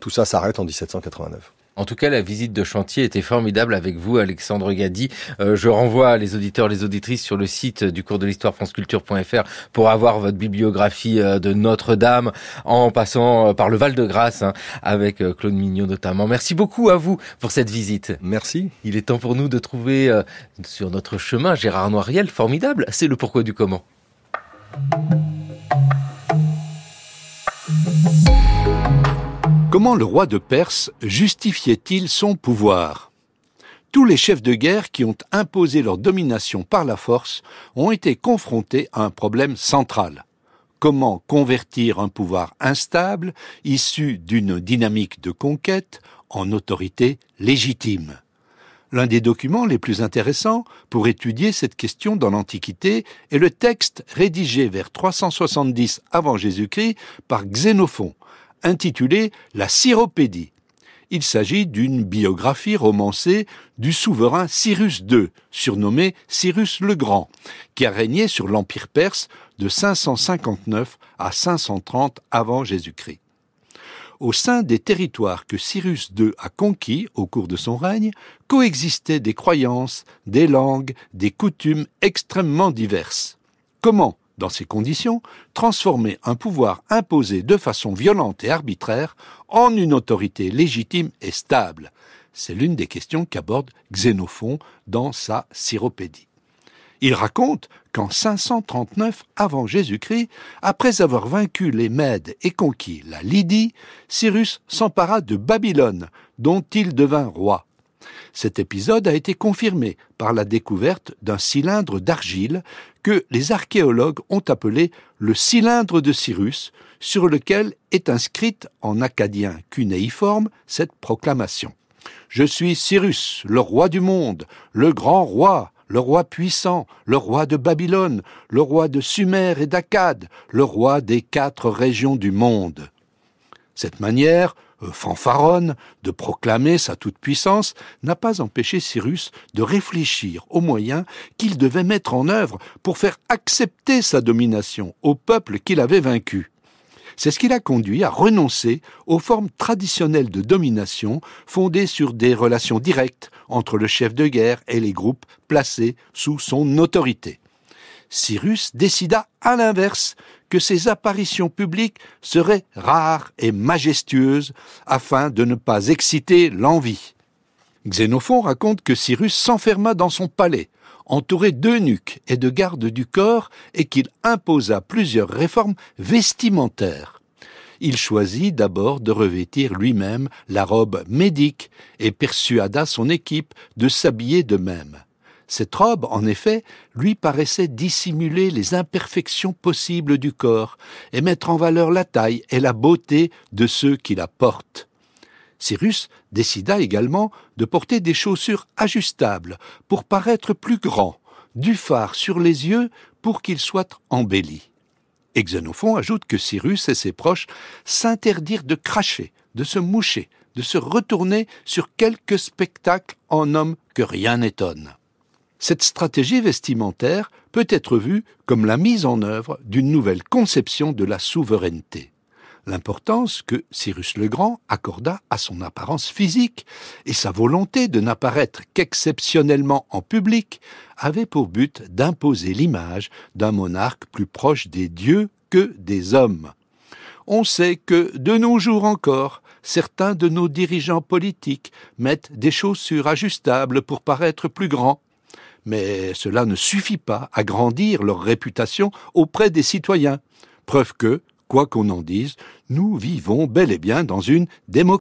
Tout ça s'arrête en 1789. En tout cas, la visite de chantier était formidable avec vous, Alexandre Gadi. Euh, je renvoie les auditeurs, les auditrices sur le site du cours de l'histoire franceculture.fr pour avoir votre bibliographie euh, de Notre-Dame en passant euh, par le Val-de-Grâce hein, avec Claude Mignon notamment. Merci beaucoup à vous pour cette visite. Merci. Il est temps pour nous de trouver sur notre chemin Gérard Noiriel, formidable. C'est le pourquoi du comment. Comment le roi de Perse justifiait-il son pouvoir Tous les chefs de guerre qui ont imposé leur domination par la force ont été confrontés à un problème central. Comment convertir un pouvoir instable, issu d'une dynamique de conquête, en autorité légitime L'un des documents les plus intéressants pour étudier cette question dans l'Antiquité est le texte rédigé vers 370 avant Jésus-Christ par Xénophon, intitulé La Syropédie. Il s'agit d'une biographie romancée du souverain Cyrus II, surnommé Cyrus le Grand, qui a régné sur l'Empire perse de 559 à 530 avant Jésus-Christ. Au sein des territoires que Cyrus II a conquis au cours de son règne, coexistaient des croyances, des langues, des coutumes extrêmement diverses. Comment dans ces conditions, transformer un pouvoir imposé de façon violente et arbitraire en une autorité légitime et stable, c'est l'une des questions qu'aborde Xénophon dans sa Syropédie. Il raconte qu'en 539 avant Jésus-Christ, après avoir vaincu les Mèdes et conquis la Lydie, Cyrus s'empara de Babylone, dont il devint roi. Cet épisode a été confirmé par la découverte d'un cylindre d'argile que les archéologues ont appelé le cylindre de Cyrus, sur lequel est inscrite en acadien cunéiforme cette proclamation. Je suis Cyrus, le roi du monde, le grand roi, le roi puissant, le roi de Babylone, le roi de Sumer et d'Akkad, le roi des quatre régions du monde. Cette manière, euh, fanfaronne de proclamer sa toute-puissance n'a pas empêché Cyrus de réfléchir aux moyens qu'il devait mettre en œuvre pour faire accepter sa domination au peuple qu'il avait vaincu. C'est ce qui l'a conduit à renoncer aux formes traditionnelles de domination fondées sur des relations directes entre le chef de guerre et les groupes placés sous son autorité. Cyrus décida à l'inverse que ses apparitions publiques seraient rares et majestueuses afin de ne pas exciter l'envie. Xénophon raconte que Cyrus s'enferma dans son palais, entouré d'eunuques et de gardes du corps, et qu'il imposa plusieurs réformes vestimentaires. Il choisit d'abord de revêtir lui-même la robe médique et persuada son équipe de s'habiller de même. Cette robe, en effet, lui paraissait dissimuler les imperfections possibles du corps et mettre en valeur la taille et la beauté de ceux qui la portent. Cyrus décida également de porter des chaussures ajustables pour paraître plus grand, du phare sur les yeux pour qu'il soit embellis. ajoute que Cyrus et ses proches s'interdirent de cracher, de se moucher, de se retourner sur quelque spectacle en homme que rien n'étonne cette stratégie vestimentaire peut être vue comme la mise en œuvre d'une nouvelle conception de la souveraineté. L'importance que Cyrus le Grand accorda à son apparence physique et sa volonté de n'apparaître qu'exceptionnellement en public avait pour but d'imposer l'image d'un monarque plus proche des dieux que des hommes. On sait que, de nos jours encore, certains de nos dirigeants politiques mettent des chaussures ajustables pour paraître plus grands mais cela ne suffit pas à grandir leur réputation auprès des citoyens. Preuve que, quoi qu'on en dise, nous vivons bel et bien dans une démocratie.